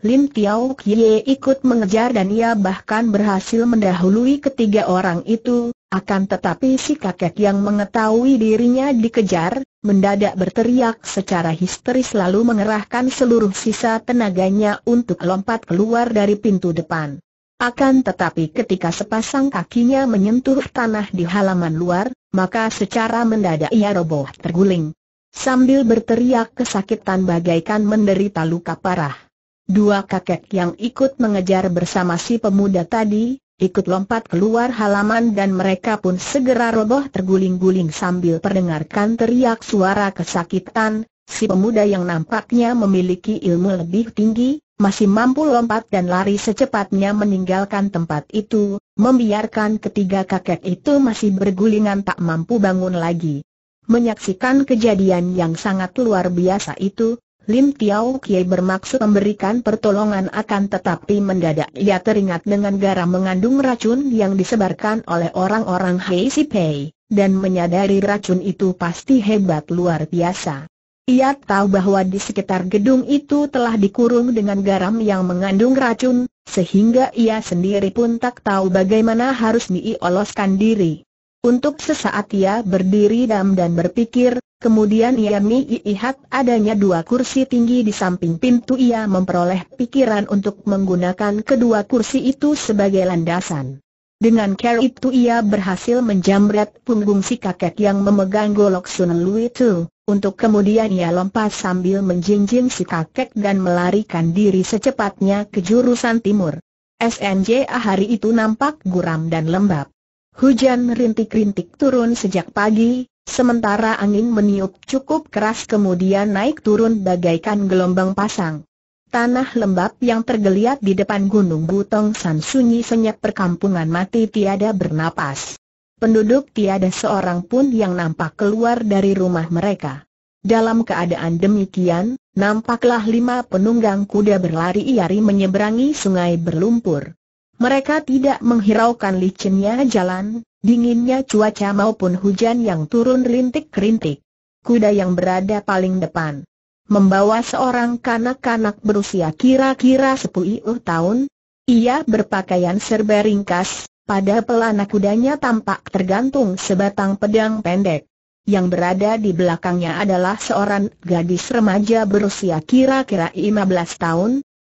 Lin Tiao Kie ikut mengejar dan ia bahkan berhasil mendahului ketiga orang itu, akan tetapi si kakek yang mengetahui dirinya dikejar, mendadak berteriak secara histeris lalu mengerahkan seluruh sisa tenaganya untuk lompat keluar dari pintu depan. Akan tetapi ketika sepasang kakinya menyentuh tanah di halaman luar, maka secara mendadak ia roboh terguling. Sambil berteriak kesakitan bagaikan menderita luka parah. Dua kakek yang ikut mengejar bersama si pemuda tadi, ikut lompat keluar halaman dan mereka pun segera roboh terguling-guling sambil perdengarkan teriak suara kesakitan, si pemuda yang nampaknya memiliki ilmu lebih tinggi, masih mampu lompat dan lari secepatnya meninggalkan tempat itu, membiarkan ketiga kakek itu masih bergulingan tak mampu bangun lagi. Menyaksikan kejadian yang sangat luar biasa itu, Lim Tiao Kie bermaksud memberikan pertolongan akan tetapi mendadak ia teringat dengan garam mengandung racun yang disebarkan oleh orang-orang Hei Si Pei, dan menyadari racun itu pasti hebat luar biasa. Ia tahu bahwa di sekitar gedung itu telah dikurung dengan garam yang mengandung racun, sehingga ia sendiri pun tak tahu bagaimana harus dioloskan diri. Untuk sesaat ia berdiri dam dan berpikir, Kemudian ia melihat adanya dua kursi tinggi di samping pintu ia memperoleh pikiran untuk menggunakan kedua kursi itu sebagai landasan. Dengan cara itu ia berhasil menjamret punggung si kakek yang memegang golok Sun itu, untuk kemudian ia lompat sambil menjinjing si kakek dan melarikan diri secepatnya ke jurusan timur. SNJA hari itu nampak guram dan lembab. Hujan rintik-rintik turun sejak pagi, Sementara angin meniup cukup keras kemudian naik turun bagaikan gelombang pasang. Tanah lembab yang tergeliat di depan gunung Butong San sunyi senyap perkampungan mati tiada bernapas. Penduduk tiada seorang pun yang nampak keluar dari rumah mereka. Dalam keadaan demikian, nampaklah lima penunggang kuda berlari-iari menyeberangi sungai berlumpur. Mereka tidak menghiraukan licinnya jalan, dinginnya cuaca maupun hujan yang turun rintik-rintik. Kuda yang berada paling depan membawa seorang kanak-kanak berusia kira-kira sepuluh tahun. Ia berpakaian serba ringkas, pada pelana kudanya tampak tergantung sebatang pedang pendek. Yang berada di belakangnya adalah seorang gadis remaja berusia kira-kira 15 tahun.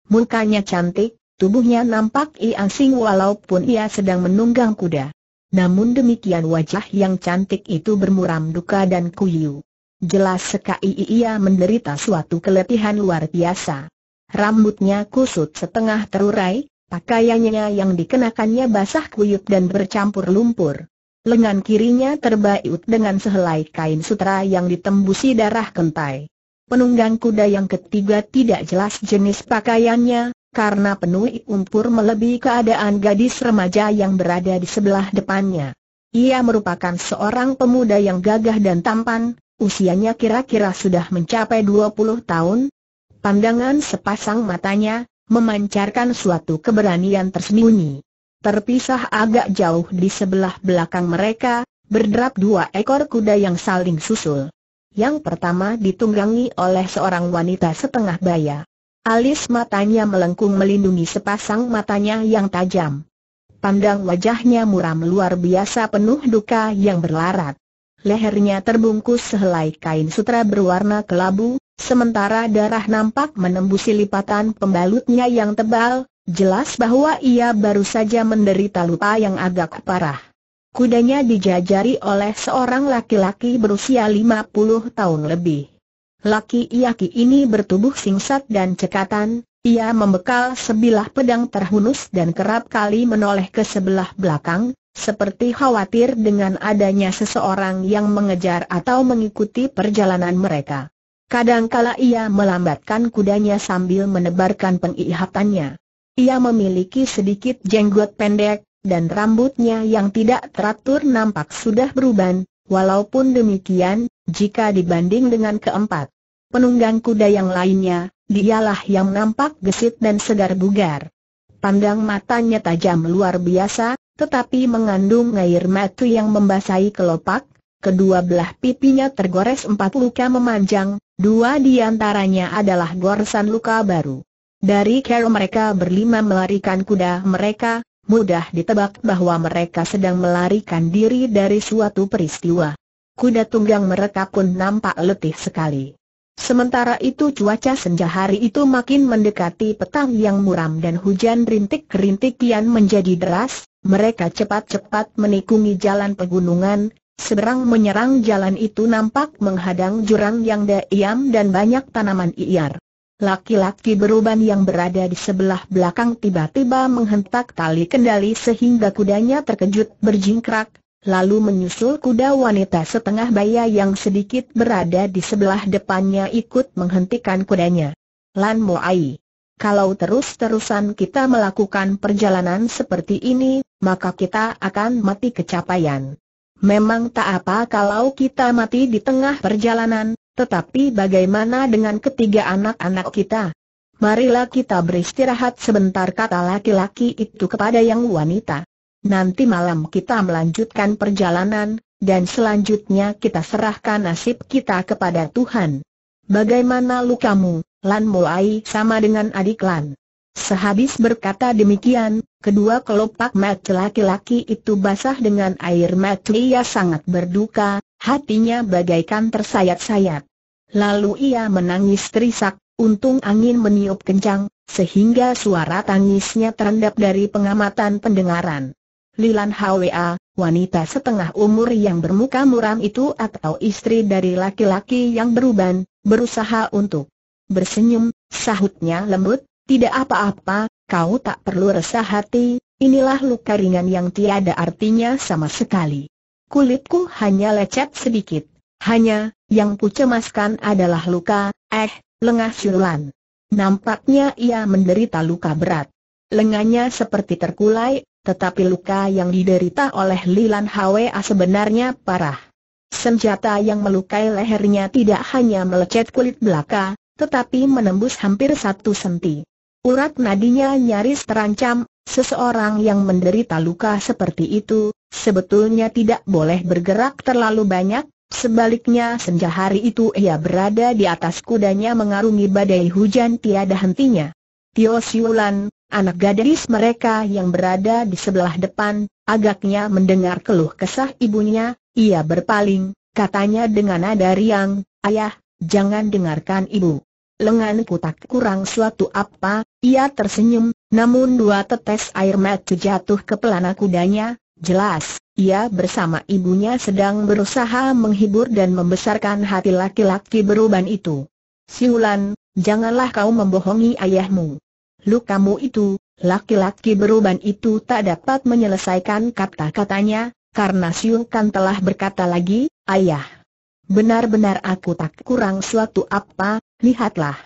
Mukanya cantik, tubuhnya nampak iansing walaupun ia sedang menunggang kuda. Namun demikian wajah yang cantik itu bermuram duka dan kuyu. Jelas sekali ia menderita suatu keletihan luar biasa. Rambutnya kusut setengah terurai, pakaiannya yang dikenakannya basah kuyup dan bercampur lumpur. Lengan kirinya terbaik dengan sehelai kain sutra yang ditembusi darah kentai. Penunggang kuda yang ketiga tidak jelas jenis pakaiannya, karena penuh umpur melebihi keadaan gadis remaja yang berada di sebelah depannya. Ia merupakan seorang pemuda yang gagah dan tampan, usianya kira-kira sudah mencapai 20 tahun. Pandangan sepasang matanya, memancarkan suatu keberanian tersembunyi. Terpisah agak jauh di sebelah belakang mereka, berderap dua ekor kuda yang saling susul. Yang pertama ditunggangi oleh seorang wanita setengah baya. Alis matanya melengkung melindungi sepasang matanya yang tajam. Pandang wajahnya muram luar biasa penuh duka yang berlarat. Lehernya terbungkus sehelai kain sutra berwarna kelabu, sementara darah nampak menembusi lipatan pembalutnya yang tebal, jelas bahwa ia baru saja menderita luka yang agak parah. Kudanya dijajari oleh seorang laki-laki berusia 50 tahun lebih. Laki laki ini bertubuh singkat dan cekatan, ia membekal sebilah pedang terhunus dan kerap kali menoleh ke sebelah belakang, seperti khawatir dengan adanya seseorang yang mengejar atau mengikuti perjalanan mereka. Kadangkala ia melambatkan kudanya sambil menebarkan penglihatannya. Ia memiliki sedikit jenggot pendek, dan rambutnya yang tidak teratur nampak sudah beruban, Walaupun demikian, jika dibanding dengan keempat penunggang kuda yang lainnya, dialah yang nampak gesit dan segar bugar. Pandang matanya tajam luar biasa, tetapi mengandung air mata yang membasahi kelopak, kedua belah pipinya tergores empat luka memanjang, dua di antaranya adalah goresan luka baru. Dari cara mereka berlima melarikan kuda mereka, mudah ditebak bahwa mereka sedang melarikan diri dari suatu peristiwa. Kuda tunggang mereka pun nampak letih sekali. Sementara itu cuaca senja hari itu makin mendekati petang yang muram dan hujan rintik-rintik kian menjadi deras, mereka cepat-cepat menikungi jalan pegunungan, Seberang menyerang jalan itu nampak menghadang jurang yang diam dan banyak tanaman liar. Laki-laki beruban yang berada di sebelah belakang tiba-tiba menghentak tali kendali sehingga kudanya terkejut berjingkrak, lalu menyusul kuda wanita setengah baya yang sedikit berada di sebelah depannya ikut menghentikan kudanya. Lan Moai. Kalau terus-terusan kita melakukan perjalanan seperti ini, maka kita akan mati kecapaian. Memang tak apa kalau kita mati di tengah perjalanan, tetapi bagaimana dengan ketiga anak-anak kita? Marilah kita beristirahat sebentar kata laki-laki itu kepada yang wanita. Nanti malam kita melanjutkan perjalanan, dan selanjutnya kita serahkan nasib kita kepada Tuhan. Bagaimana lukamu, Lan Mulai sama dengan adik Lan? Sehabis berkata demikian, kedua kelopak mata laki-laki itu basah dengan air mata ia sangat berduka, Hatinya bagaikan tersayat-sayat. Lalu ia menangis terisak, untung angin meniup kencang, sehingga suara tangisnya terendap dari pengamatan pendengaran. Lilan Hwa, wanita setengah umur yang bermuka muram itu atau istri dari laki-laki yang beruban, berusaha untuk bersenyum, sahutnya lembut, tidak apa-apa, kau tak perlu resah hati, inilah luka ringan yang tiada artinya sama sekali kulitku hanya lecet sedikit. Hanya, yang kucemaskan adalah luka, eh, lengah Syulan. Nampaknya ia menderita luka berat. Lengannya seperti terkulai, tetapi luka yang diderita oleh Lilan Hwa sebenarnya parah. Senjata yang melukai lehernya tidak hanya melecet kulit belaka, tetapi menembus hampir satu senti. Urat nadinya nyaris terancam, Seseorang yang menderita luka seperti itu, sebetulnya tidak boleh bergerak terlalu banyak, sebaliknya senja hari itu ia berada di atas kudanya mengarungi badai hujan tiada hentinya. Tio Siulan, anak gadis mereka yang berada di sebelah depan, agaknya mendengar keluh kesah ibunya, ia berpaling, katanya dengan nada riang, ayah, jangan dengarkan ibu. Lenganku tak kurang suatu apa, ia tersenyum, namun dua tetes air mata jatuh ke pelana kudanya, jelas, ia bersama ibunya sedang berusaha menghibur dan membesarkan hati laki-laki beruban itu. Siulan, janganlah kau membohongi ayahmu. Lukamu itu, laki-laki beruban itu tak dapat menyelesaikan kata-katanya, karena Siulan telah berkata lagi, ayah. Benar-benar aku tak kurang suatu apa, lihatlah.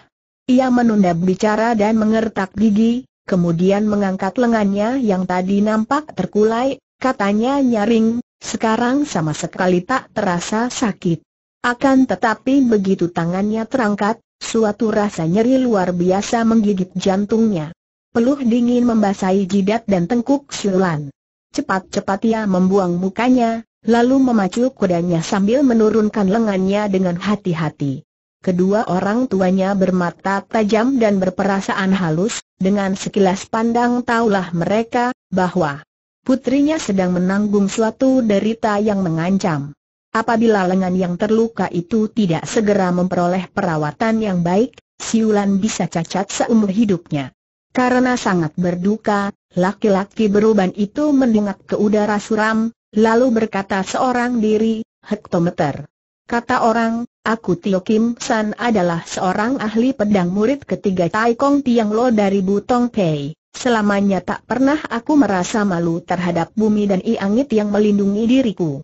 Ia menunda bicara dan mengertak gigi, kemudian mengangkat lengannya yang tadi nampak terkulai, katanya nyaring, sekarang sama sekali tak terasa sakit. Akan tetapi begitu tangannya terangkat, suatu rasa nyeri luar biasa menggigit jantungnya. Peluh dingin membasahi jidat dan tengkuk Siulan. Cepat-cepat ia membuang mukanya, lalu memacu kudanya sambil menurunkan lengannya dengan hati-hati. Kedua orang tuanya bermata tajam dan berperasaan halus, dengan sekilas pandang taulah mereka, bahwa putrinya sedang menanggung suatu derita yang mengancam. Apabila lengan yang terluka itu tidak segera memperoleh perawatan yang baik, Siulan bisa cacat seumur hidupnya. Karena sangat berduka, laki-laki beruban itu mendengar ke udara suram, lalu berkata seorang diri, hektometer. Kata orang, aku Tio Kim San adalah seorang ahli pedang murid ketiga Tai Kong Tiang Lo dari Butong Pei. Selamanya tak pernah aku merasa malu terhadap bumi dan iangit yang melindungi diriku.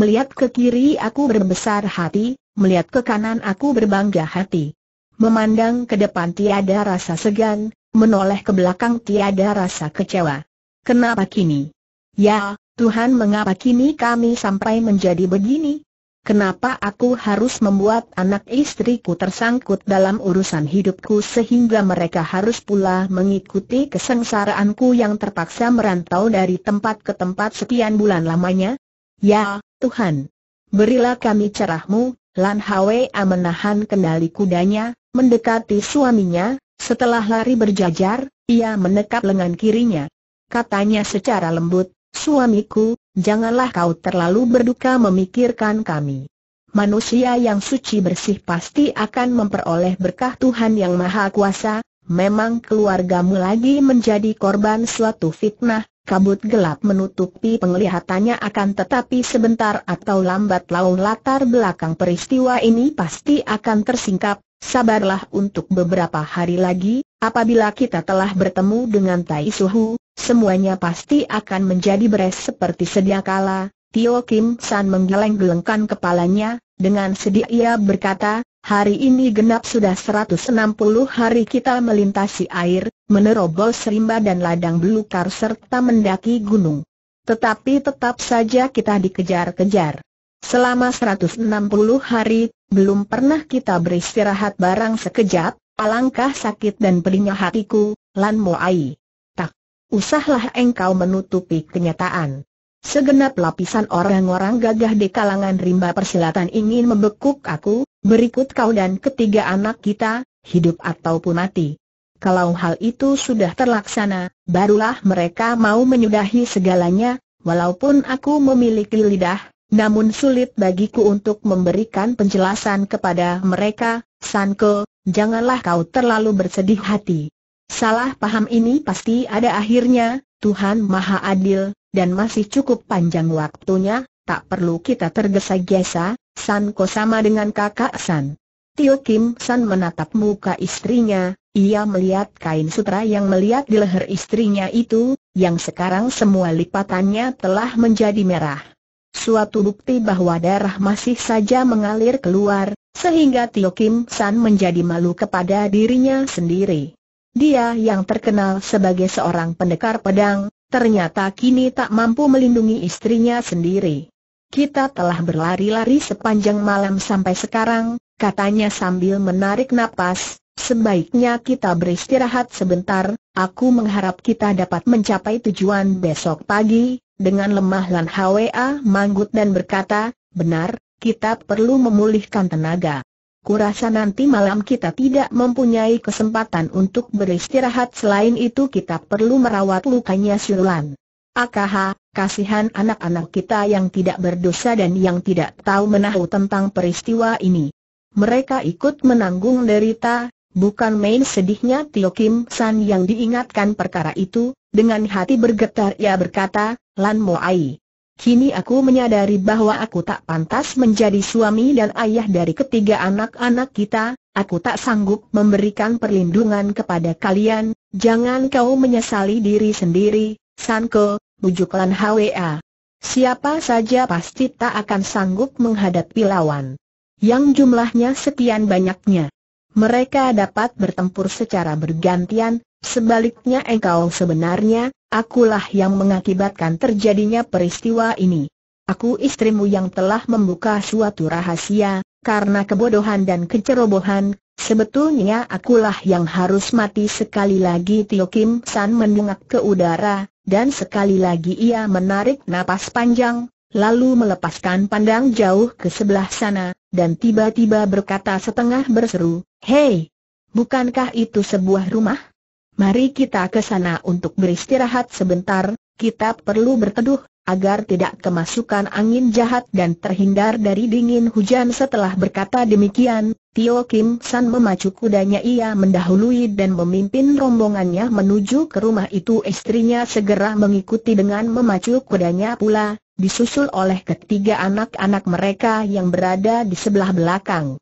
Melihat ke kiri aku berbesar hati, melihat ke kanan aku berbangga hati. Memandang ke depan tiada rasa segan, menoleh ke belakang tiada rasa kecewa. Kenapa kini? Ya, Tuhan mengapa kini kami sampai menjadi begini? Kenapa aku harus membuat anak istriku tersangkut dalam urusan hidupku sehingga mereka harus pula mengikuti kesengsaraanku yang terpaksa merantau dari tempat ke tempat sekian bulan lamanya? Ya, Tuhan. Berilah kami cerahmu, Lan Hwa menahan kendali kudanya, mendekati suaminya, setelah lari berjajar, ia menekap lengan kirinya. Katanya secara lembut, suamiku, janganlah kau terlalu berduka memikirkan kami. Manusia yang suci bersih pasti akan memperoleh berkah Tuhan yang Maha Kuasa, memang keluargamu lagi menjadi korban suatu fitnah, kabut gelap menutupi penglihatannya akan tetapi sebentar atau lambat laun latar belakang peristiwa ini pasti akan tersingkap, sabarlah untuk beberapa hari lagi, apabila kita telah bertemu dengan Tai Suhu, semuanya pasti akan menjadi beres seperti sedia kala. Tio Kim San menggeleng-gelengkan kepalanya, dengan sedih ia berkata, hari ini genap sudah 160 hari kita melintasi air, menerobos serimba dan ladang belukar serta mendaki gunung. Tetapi tetap saja kita dikejar-kejar. Selama 160 hari, belum pernah kita beristirahat barang sekejap, alangkah sakit dan pedihnya hatiku, Lan Mo Ai usahlah engkau menutupi kenyataan. Segenap lapisan orang-orang gagah di kalangan rimba persilatan ingin membekuk aku, berikut kau dan ketiga anak kita, hidup ataupun mati. Kalau hal itu sudah terlaksana, barulah mereka mau menyudahi segalanya, walaupun aku memiliki lidah, namun sulit bagiku untuk memberikan penjelasan kepada mereka, Sanko, janganlah kau terlalu bersedih hati. Salah paham ini pasti ada akhirnya, Tuhan Maha Adil, dan masih cukup panjang waktunya, tak perlu kita tergesa-gesa, San Ko sama dengan kakak San. Tio Kim San menatap muka istrinya, ia melihat kain sutra yang melihat di leher istrinya itu, yang sekarang semua lipatannya telah menjadi merah. Suatu bukti bahwa darah masih saja mengalir keluar, sehingga Tio Kim San menjadi malu kepada dirinya sendiri. Dia yang terkenal sebagai seorang pendekar pedang, ternyata kini tak mampu melindungi istrinya sendiri. Kita telah berlari-lari sepanjang malam sampai sekarang, katanya sambil menarik napas, sebaiknya kita beristirahat sebentar, aku mengharap kita dapat mencapai tujuan besok pagi, dengan lemah Lan Hwa manggut dan berkata, benar, kita perlu memulihkan tenaga. Kurasa nanti malam kita tidak mempunyai kesempatan untuk beristirahat selain itu kita perlu merawat lukanya Syulan. Akh, kasihan anak-anak kita yang tidak berdosa dan yang tidak tahu menahu tentang peristiwa ini. Mereka ikut menanggung derita, bukan main sedihnya Tio Kim San yang diingatkan perkara itu, dengan hati bergetar ia berkata, Lan Mo Ai. Kini aku menyadari bahwa aku tak pantas menjadi suami dan ayah dari ketiga anak-anak kita, aku tak sanggup memberikan perlindungan kepada kalian, jangan kau menyesali diri sendiri, Sanko, bujuk Hwa. Siapa saja pasti tak akan sanggup menghadapi lawan. Yang jumlahnya sekian banyaknya. Mereka dapat bertempur secara bergantian, Sebaliknya engkau sebenarnya, akulah yang mengakibatkan terjadinya peristiwa ini. Aku istrimu yang telah membuka suatu rahasia, karena kebodohan dan kecerobohan, sebetulnya akulah yang harus mati sekali lagi Tio Kim San mendungak ke udara, dan sekali lagi ia menarik napas panjang, lalu melepaskan pandang jauh ke sebelah sana, dan tiba-tiba berkata setengah berseru, Hei, bukankah itu sebuah rumah? Mari kita ke sana untuk beristirahat sebentar, kita perlu berteduh, agar tidak kemasukan angin jahat dan terhindar dari dingin hujan setelah berkata demikian, Tio Kim San memacu kudanya ia mendahului dan memimpin rombongannya menuju ke rumah itu istrinya segera mengikuti dengan memacu kudanya pula, disusul oleh ketiga anak-anak mereka yang berada di sebelah belakang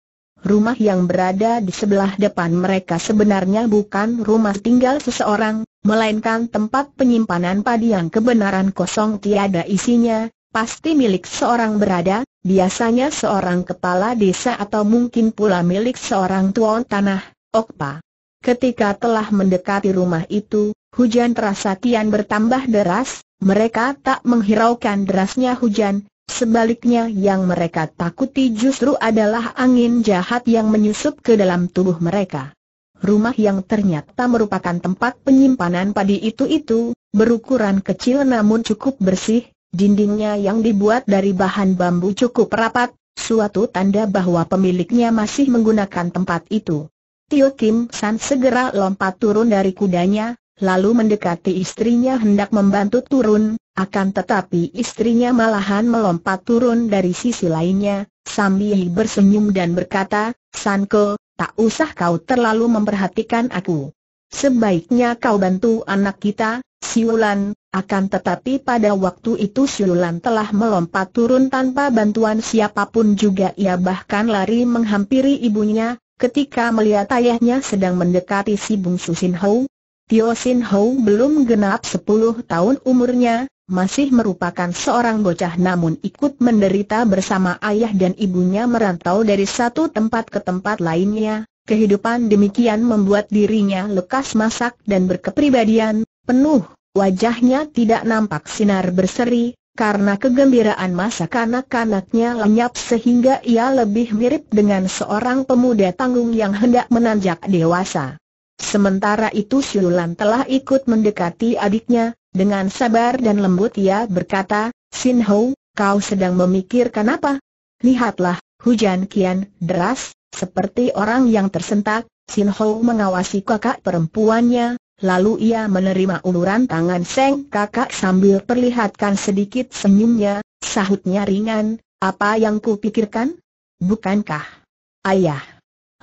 rumah yang berada di sebelah depan mereka sebenarnya bukan rumah tinggal seseorang, melainkan tempat penyimpanan padi yang kebenaran kosong tiada isinya, pasti milik seorang berada, biasanya seorang kepala desa atau mungkin pula milik seorang tuan tanah, Okpa. Ketika telah mendekati rumah itu, hujan terasa kian bertambah deras, mereka tak menghiraukan derasnya hujan, Sebaliknya yang mereka takuti justru adalah angin jahat yang menyusup ke dalam tubuh mereka. Rumah yang ternyata merupakan tempat penyimpanan padi itu-itu, berukuran kecil namun cukup bersih, dindingnya yang dibuat dari bahan bambu cukup rapat, suatu tanda bahwa pemiliknya masih menggunakan tempat itu. Tio Kim San segera lompat turun dari kudanya, lalu mendekati istrinya hendak membantu turun, akan tetapi istrinya malahan melompat turun dari sisi lainnya, sambil bersenyum dan berkata, Sanko, tak usah kau terlalu memperhatikan aku. Sebaiknya kau bantu anak kita, Siulan, akan tetapi pada waktu itu Siulan telah melompat turun tanpa bantuan siapapun juga ia bahkan lari menghampiri ibunya, ketika melihat ayahnya sedang mendekati si bungsu Sin Hou, Tio Sin Ho belum genap 10 tahun umurnya, masih merupakan seorang bocah namun ikut menderita bersama ayah dan ibunya merantau dari satu tempat ke tempat lainnya. Kehidupan demikian membuat dirinya lekas masak dan berkepribadian, penuh, wajahnya tidak nampak sinar berseri, karena kegembiraan masa kanak-kanaknya lenyap sehingga ia lebih mirip dengan seorang pemuda tanggung yang hendak menanjak dewasa. Sementara itu Siulan telah ikut mendekati adiknya, dengan sabar dan lembut ia berkata, Sin Ho, kau sedang memikirkan apa? Lihatlah, hujan kian deras, seperti orang yang tersentak, Sin Ho mengawasi kakak perempuannya, lalu ia menerima uluran tangan Seng kakak sambil perlihatkan sedikit senyumnya, sahutnya ringan, apa yang kupikirkan? Bukankah? Ayah,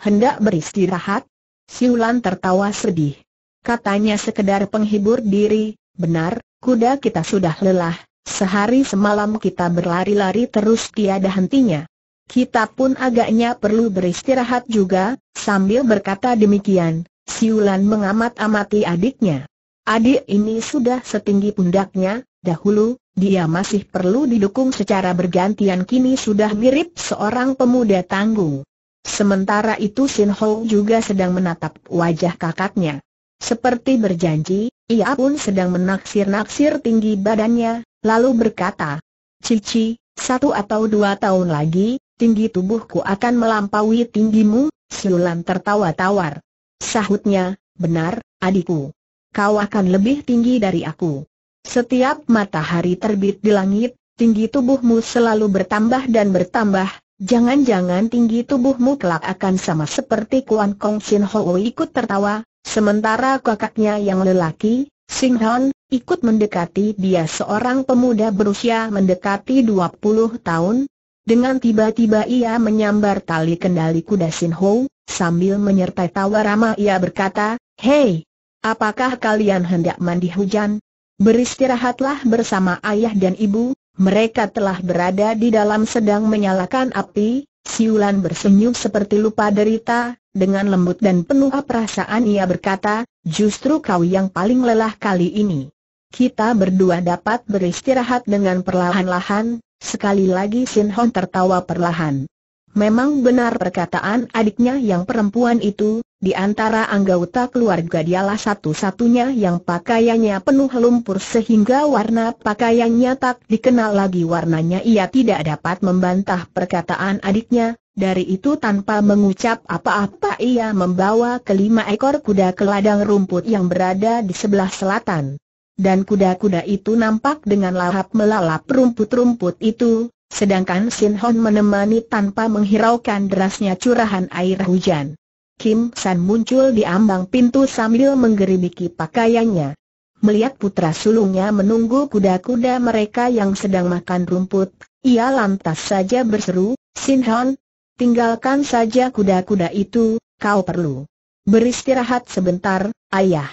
hendak beristirahat? Siulan tertawa sedih. Katanya sekedar penghibur diri, benar, kuda kita sudah lelah, sehari semalam kita berlari-lari terus tiada hentinya. Kita pun agaknya perlu beristirahat juga, sambil berkata demikian, Siulan mengamat-amati adiknya. Adik ini sudah setinggi pundaknya, dahulu, dia masih perlu didukung secara bergantian kini sudah mirip seorang pemuda tangguh. Sementara itu Sin Ho juga sedang menatap wajah kakaknya. Seperti berjanji, ia pun sedang menaksir-naksir tinggi badannya, lalu berkata, Cici, satu atau dua tahun lagi, tinggi tubuhku akan melampaui tinggimu, Siulan tertawa tawar. Sahutnya, benar, adikku. Kau akan lebih tinggi dari aku. Setiap matahari terbit di langit, tinggi tubuhmu selalu bertambah dan bertambah, Jangan-jangan tinggi tubuhmu kelak akan sama seperti Kuan Kong Sin Ho ikut tertawa, sementara kakaknya yang lelaki, Sing Hon, ikut mendekati dia seorang pemuda berusia mendekati 20 tahun. Dengan tiba-tiba ia menyambar tali kendali kuda Sin Ho, sambil menyertai tawa ramah ia berkata, Hei, apakah kalian hendak mandi hujan? Beristirahatlah bersama ayah dan ibu, mereka telah berada di dalam sedang menyalakan api, Siulan bersenyum seperti lupa derita, dengan lembut dan penuh perasaan ia berkata, justru kau yang paling lelah kali ini. Kita berdua dapat beristirahat dengan perlahan-lahan, sekali lagi Sin Hon tertawa perlahan. Memang benar perkataan adiknya yang perempuan itu, di antara anggota keluarga dialah satu-satunya yang pakaiannya penuh lumpur sehingga warna pakaiannya tak dikenal lagi warnanya ia tidak dapat membantah perkataan adiknya, dari itu tanpa mengucap apa-apa ia membawa kelima ekor kuda ke ladang rumput yang berada di sebelah selatan. Dan kuda-kuda itu nampak dengan lahap melalap rumput-rumput itu, Sedangkan Sin Hon menemani tanpa menghiraukan derasnya curahan air hujan. Kim San muncul di ambang pintu sambil menggerimiki pakaiannya. Melihat putra sulungnya menunggu kuda-kuda mereka yang sedang makan rumput, ia lantas saja berseru, Sin Hon, tinggalkan saja kuda-kuda itu, kau perlu beristirahat sebentar, ayah.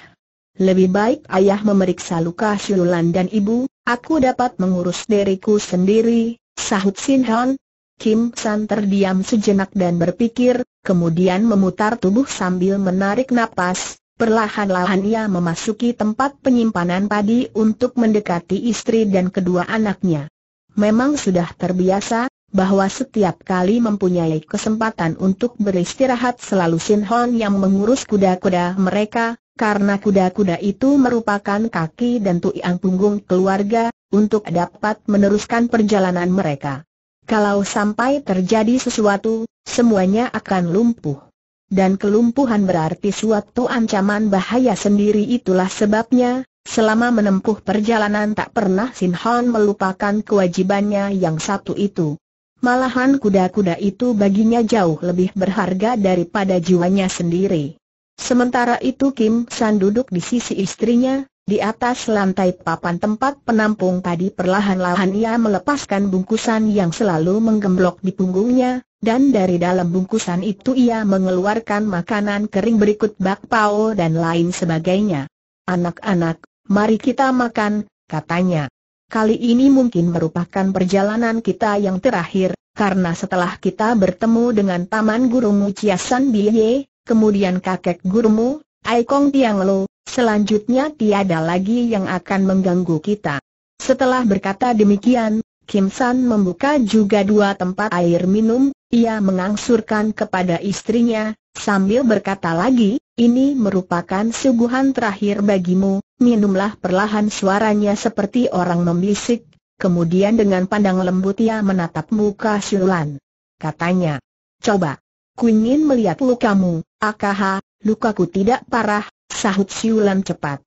Lebih baik ayah memeriksa luka Sululan dan ibu, aku dapat mengurus diriku sendiri, sahut Sin Hon. Kim San terdiam sejenak dan berpikir, kemudian memutar tubuh sambil menarik napas, perlahan-lahan ia memasuki tempat penyimpanan padi untuk mendekati istri dan kedua anaknya. Memang sudah terbiasa, bahwa setiap kali mempunyai kesempatan untuk beristirahat selalu Sin Hon yang mengurus kuda-kuda mereka, karena kuda-kuda itu merupakan kaki dan tuang punggung keluarga, untuk dapat meneruskan perjalanan mereka. Kalau sampai terjadi sesuatu, semuanya akan lumpuh. Dan kelumpuhan berarti suatu ancaman bahaya sendiri itulah sebabnya, selama menempuh perjalanan tak pernah Sin Hon melupakan kewajibannya yang satu itu. Malahan kuda-kuda itu baginya jauh lebih berharga daripada jiwanya sendiri. Sementara itu Kim San duduk di sisi istrinya, di atas lantai papan tempat penampung tadi, perlahan-lahan ia melepaskan bungkusan yang selalu menggemblok di punggungnya, dan dari dalam bungkusan itu ia mengeluarkan makanan kering berikut bakpao dan lain sebagainya. Anak-anak, mari kita makan, katanya. Kali ini mungkin merupakan perjalanan kita yang terakhir, karena setelah kita bertemu dengan taman gurumu Chiasan Biye, kemudian kakek gurumu, Aikong Tianglo, Selanjutnya tiada lagi yang akan mengganggu kita. Setelah berkata demikian, Kim San membuka juga dua tempat air minum, ia mengangsurkan kepada istrinya, sambil berkata lagi, ini merupakan suguhan terakhir bagimu, minumlah perlahan suaranya seperti orang membisik, kemudian dengan pandang lembut ia menatap muka Sulan. Katanya, coba, ku ingin melihat lukamu, akaha, lukaku tidak parah, Sahut siulan cepat.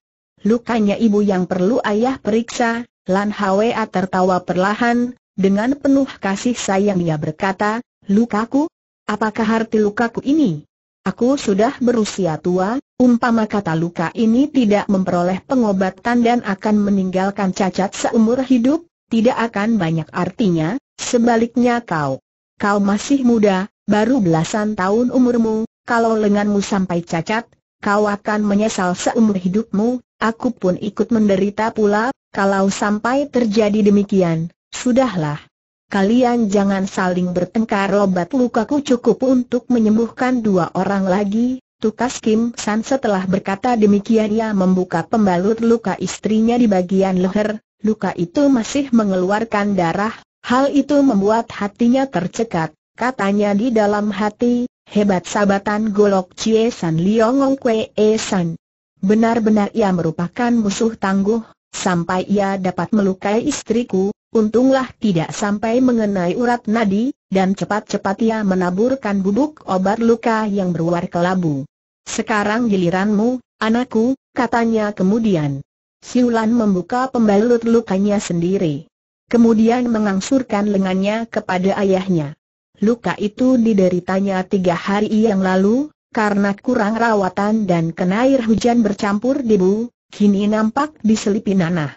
Lukanya ibu yang perlu ayah periksa, Lan Hwa tertawa perlahan, dengan penuh kasih sayang ia berkata, lukaku? Apakah arti lukaku ini? Aku sudah berusia tua, umpama kata luka ini tidak memperoleh pengobatan dan akan meninggalkan cacat seumur hidup, tidak akan banyak artinya, sebaliknya kau. Kau masih muda, baru belasan tahun umurmu, kalau lenganmu sampai cacat, kau akan menyesal seumur hidupmu, aku pun ikut menderita pula, kalau sampai terjadi demikian, sudahlah. Kalian jangan saling bertengkar obat lukaku cukup untuk menyembuhkan dua orang lagi, tukas Kim San setelah berkata demikian ia membuka pembalut luka istrinya di bagian leher, luka itu masih mengeluarkan darah, hal itu membuat hatinya tercekat, katanya di dalam hati, Hebat sabatan golok Cie San Liong Ong Kwe e San. Benar-benar ia merupakan musuh tangguh, sampai ia dapat melukai istriku, untunglah tidak sampai mengenai urat nadi, dan cepat-cepat ia menaburkan bubuk obat luka yang berwar kelabu. Sekarang giliranmu, anakku, katanya kemudian. Siulan membuka pembalut lukanya sendiri. Kemudian mengangsurkan lengannya kepada ayahnya. Luka itu dideritanya tiga hari yang lalu, karena kurang rawatan dan kena air hujan bercampur debu, kini nampak diselipi nanah.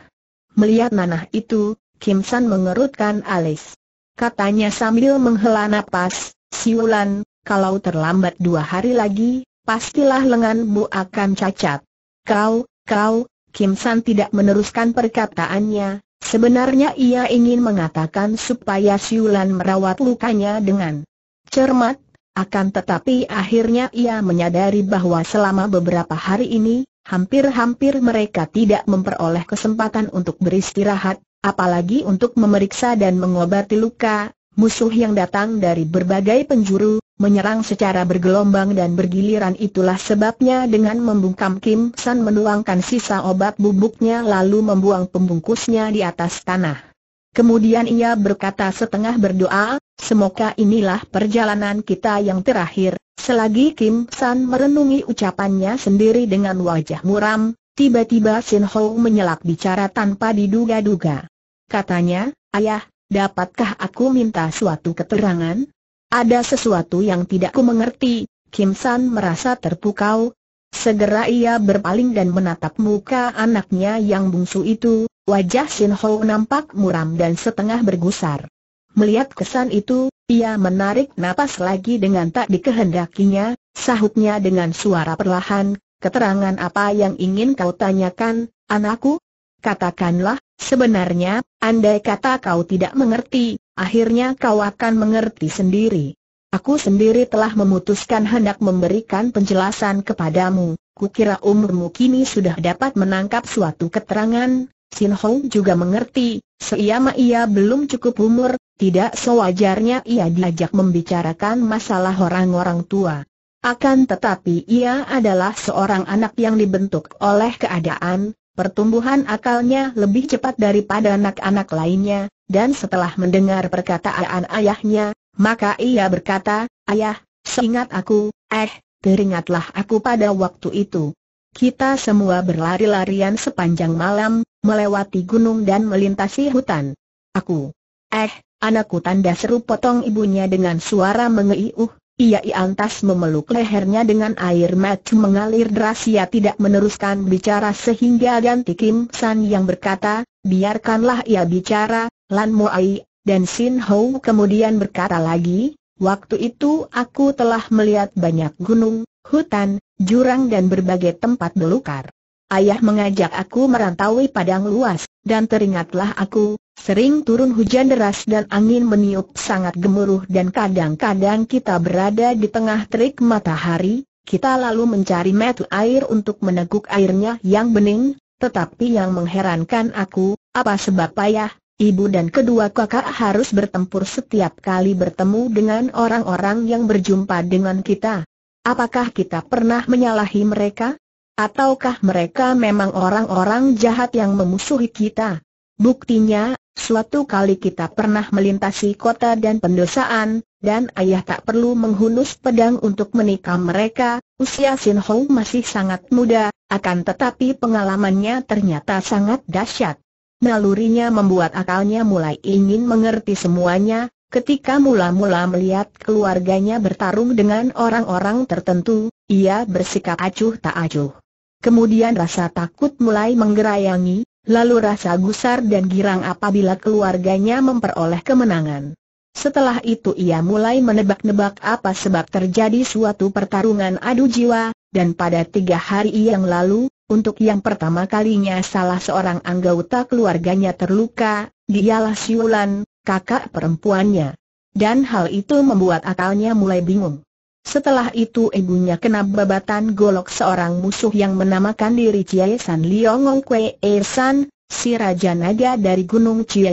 Melihat nanah itu, Kim San mengerutkan alis. Katanya sambil menghela napas, Siulan, kalau terlambat dua hari lagi, pastilah lenganmu akan cacat. Kau, kau, Kim San tidak meneruskan perkataannya, Sebenarnya ia ingin mengatakan supaya Siulan merawat lukanya dengan cermat, akan tetapi akhirnya ia menyadari bahwa selama beberapa hari ini, hampir-hampir mereka tidak memperoleh kesempatan untuk beristirahat, apalagi untuk memeriksa dan mengobati luka, musuh yang datang dari berbagai penjuru, Menyerang secara bergelombang dan bergiliran itulah sebabnya dengan membungkam Kim San menuangkan sisa obat bubuknya lalu membuang pembungkusnya di atas tanah. Kemudian ia berkata setengah berdoa, semoga inilah perjalanan kita yang terakhir. Selagi Kim San merenungi ucapannya sendiri dengan wajah muram, tiba-tiba Sin Ho menyelak bicara tanpa diduga-duga. Katanya, ayah, dapatkah aku minta suatu keterangan? Ada sesuatu yang tidak ku mengerti, Kim San merasa terpukau. Segera ia berpaling dan menatap muka anaknya yang bungsu itu, wajah Shin Ho nampak muram dan setengah bergusar. Melihat kesan itu, ia menarik napas lagi dengan tak dikehendakinya, sahutnya dengan suara perlahan, keterangan apa yang ingin kau tanyakan, anakku? Katakanlah, Sebenarnya, andai kata kau tidak mengerti, akhirnya kau akan mengerti sendiri. Aku sendiri telah memutuskan hendak memberikan penjelasan kepadamu. Kukira umurmu kini sudah dapat menangkap suatu keterangan. Sin Hong juga mengerti, seiyama ia belum cukup umur, tidak sewajarnya ia diajak membicarakan masalah orang-orang tua. Akan tetapi ia adalah seorang anak yang dibentuk oleh keadaan, Pertumbuhan akalnya lebih cepat daripada anak-anak lainnya, dan setelah mendengar perkataan ayahnya, maka ia berkata, Ayah, seingat aku, eh, teringatlah aku pada waktu itu. Kita semua berlari-larian sepanjang malam, melewati gunung dan melintasi hutan. Aku, eh, anakku tanda seru potong ibunya dengan suara mengeiuh, ia iantas memeluk lehernya dengan air mata mengalir deras ia tidak meneruskan bicara sehingga ganti Kim San yang berkata, biarkanlah ia bicara, Lan Moai, dan Sin Ho kemudian berkata lagi, waktu itu aku telah melihat banyak gunung, hutan, jurang dan berbagai tempat belukar. Ayah mengajak aku merantaui padang luas, dan teringatlah aku, Sering turun hujan deras dan angin meniup sangat gemuruh dan kadang-kadang kita berada di tengah terik matahari, kita lalu mencari metu air untuk meneguk airnya yang bening, tetapi yang mengherankan aku, apa sebab payah, ibu dan kedua kakak harus bertempur setiap kali bertemu dengan orang-orang yang berjumpa dengan kita. Apakah kita pernah menyalahi mereka? Ataukah mereka memang orang-orang jahat yang memusuhi kita? Buktinya, Suatu kali kita pernah melintasi kota dan pendosaan, dan ayah tak perlu menghunus pedang untuk menikam mereka, usia Sin Ho masih sangat muda, akan tetapi pengalamannya ternyata sangat dahsyat. Nalurinya membuat akalnya mulai ingin mengerti semuanya, ketika mula-mula melihat keluarganya bertarung dengan orang-orang tertentu, ia bersikap acuh tak acuh. Kemudian rasa takut mulai menggerayangi, lalu rasa gusar dan girang apabila keluarganya memperoleh kemenangan. Setelah itu ia mulai menebak-nebak apa sebab terjadi suatu pertarungan adu jiwa, dan pada tiga hari yang lalu, untuk yang pertama kalinya salah seorang anggota keluarganya terluka, dialah Siulan, kakak perempuannya. Dan hal itu membuat akalnya mulai bingung. Setelah itu ibunya kena babatan golok seorang musuh yang menamakan diri Chie San Liongong Kwe e San, si Raja Naga dari Gunung Chie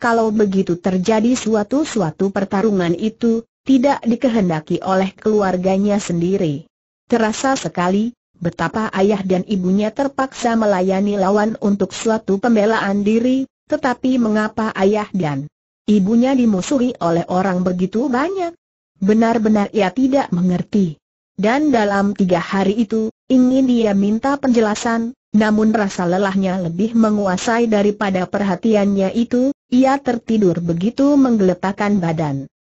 Kalau begitu terjadi suatu-suatu pertarungan itu, tidak dikehendaki oleh keluarganya sendiri. Terasa sekali, betapa ayah dan ibunya terpaksa melayani lawan untuk suatu pembelaan diri, tetapi mengapa ayah dan ibunya dimusuhi oleh orang begitu banyak? benar-benar ia tidak mengerti. Dan dalam tiga hari itu, ingin dia minta penjelasan, namun rasa lelahnya lebih menguasai daripada perhatiannya itu, ia tertidur begitu menggeletakkan badan.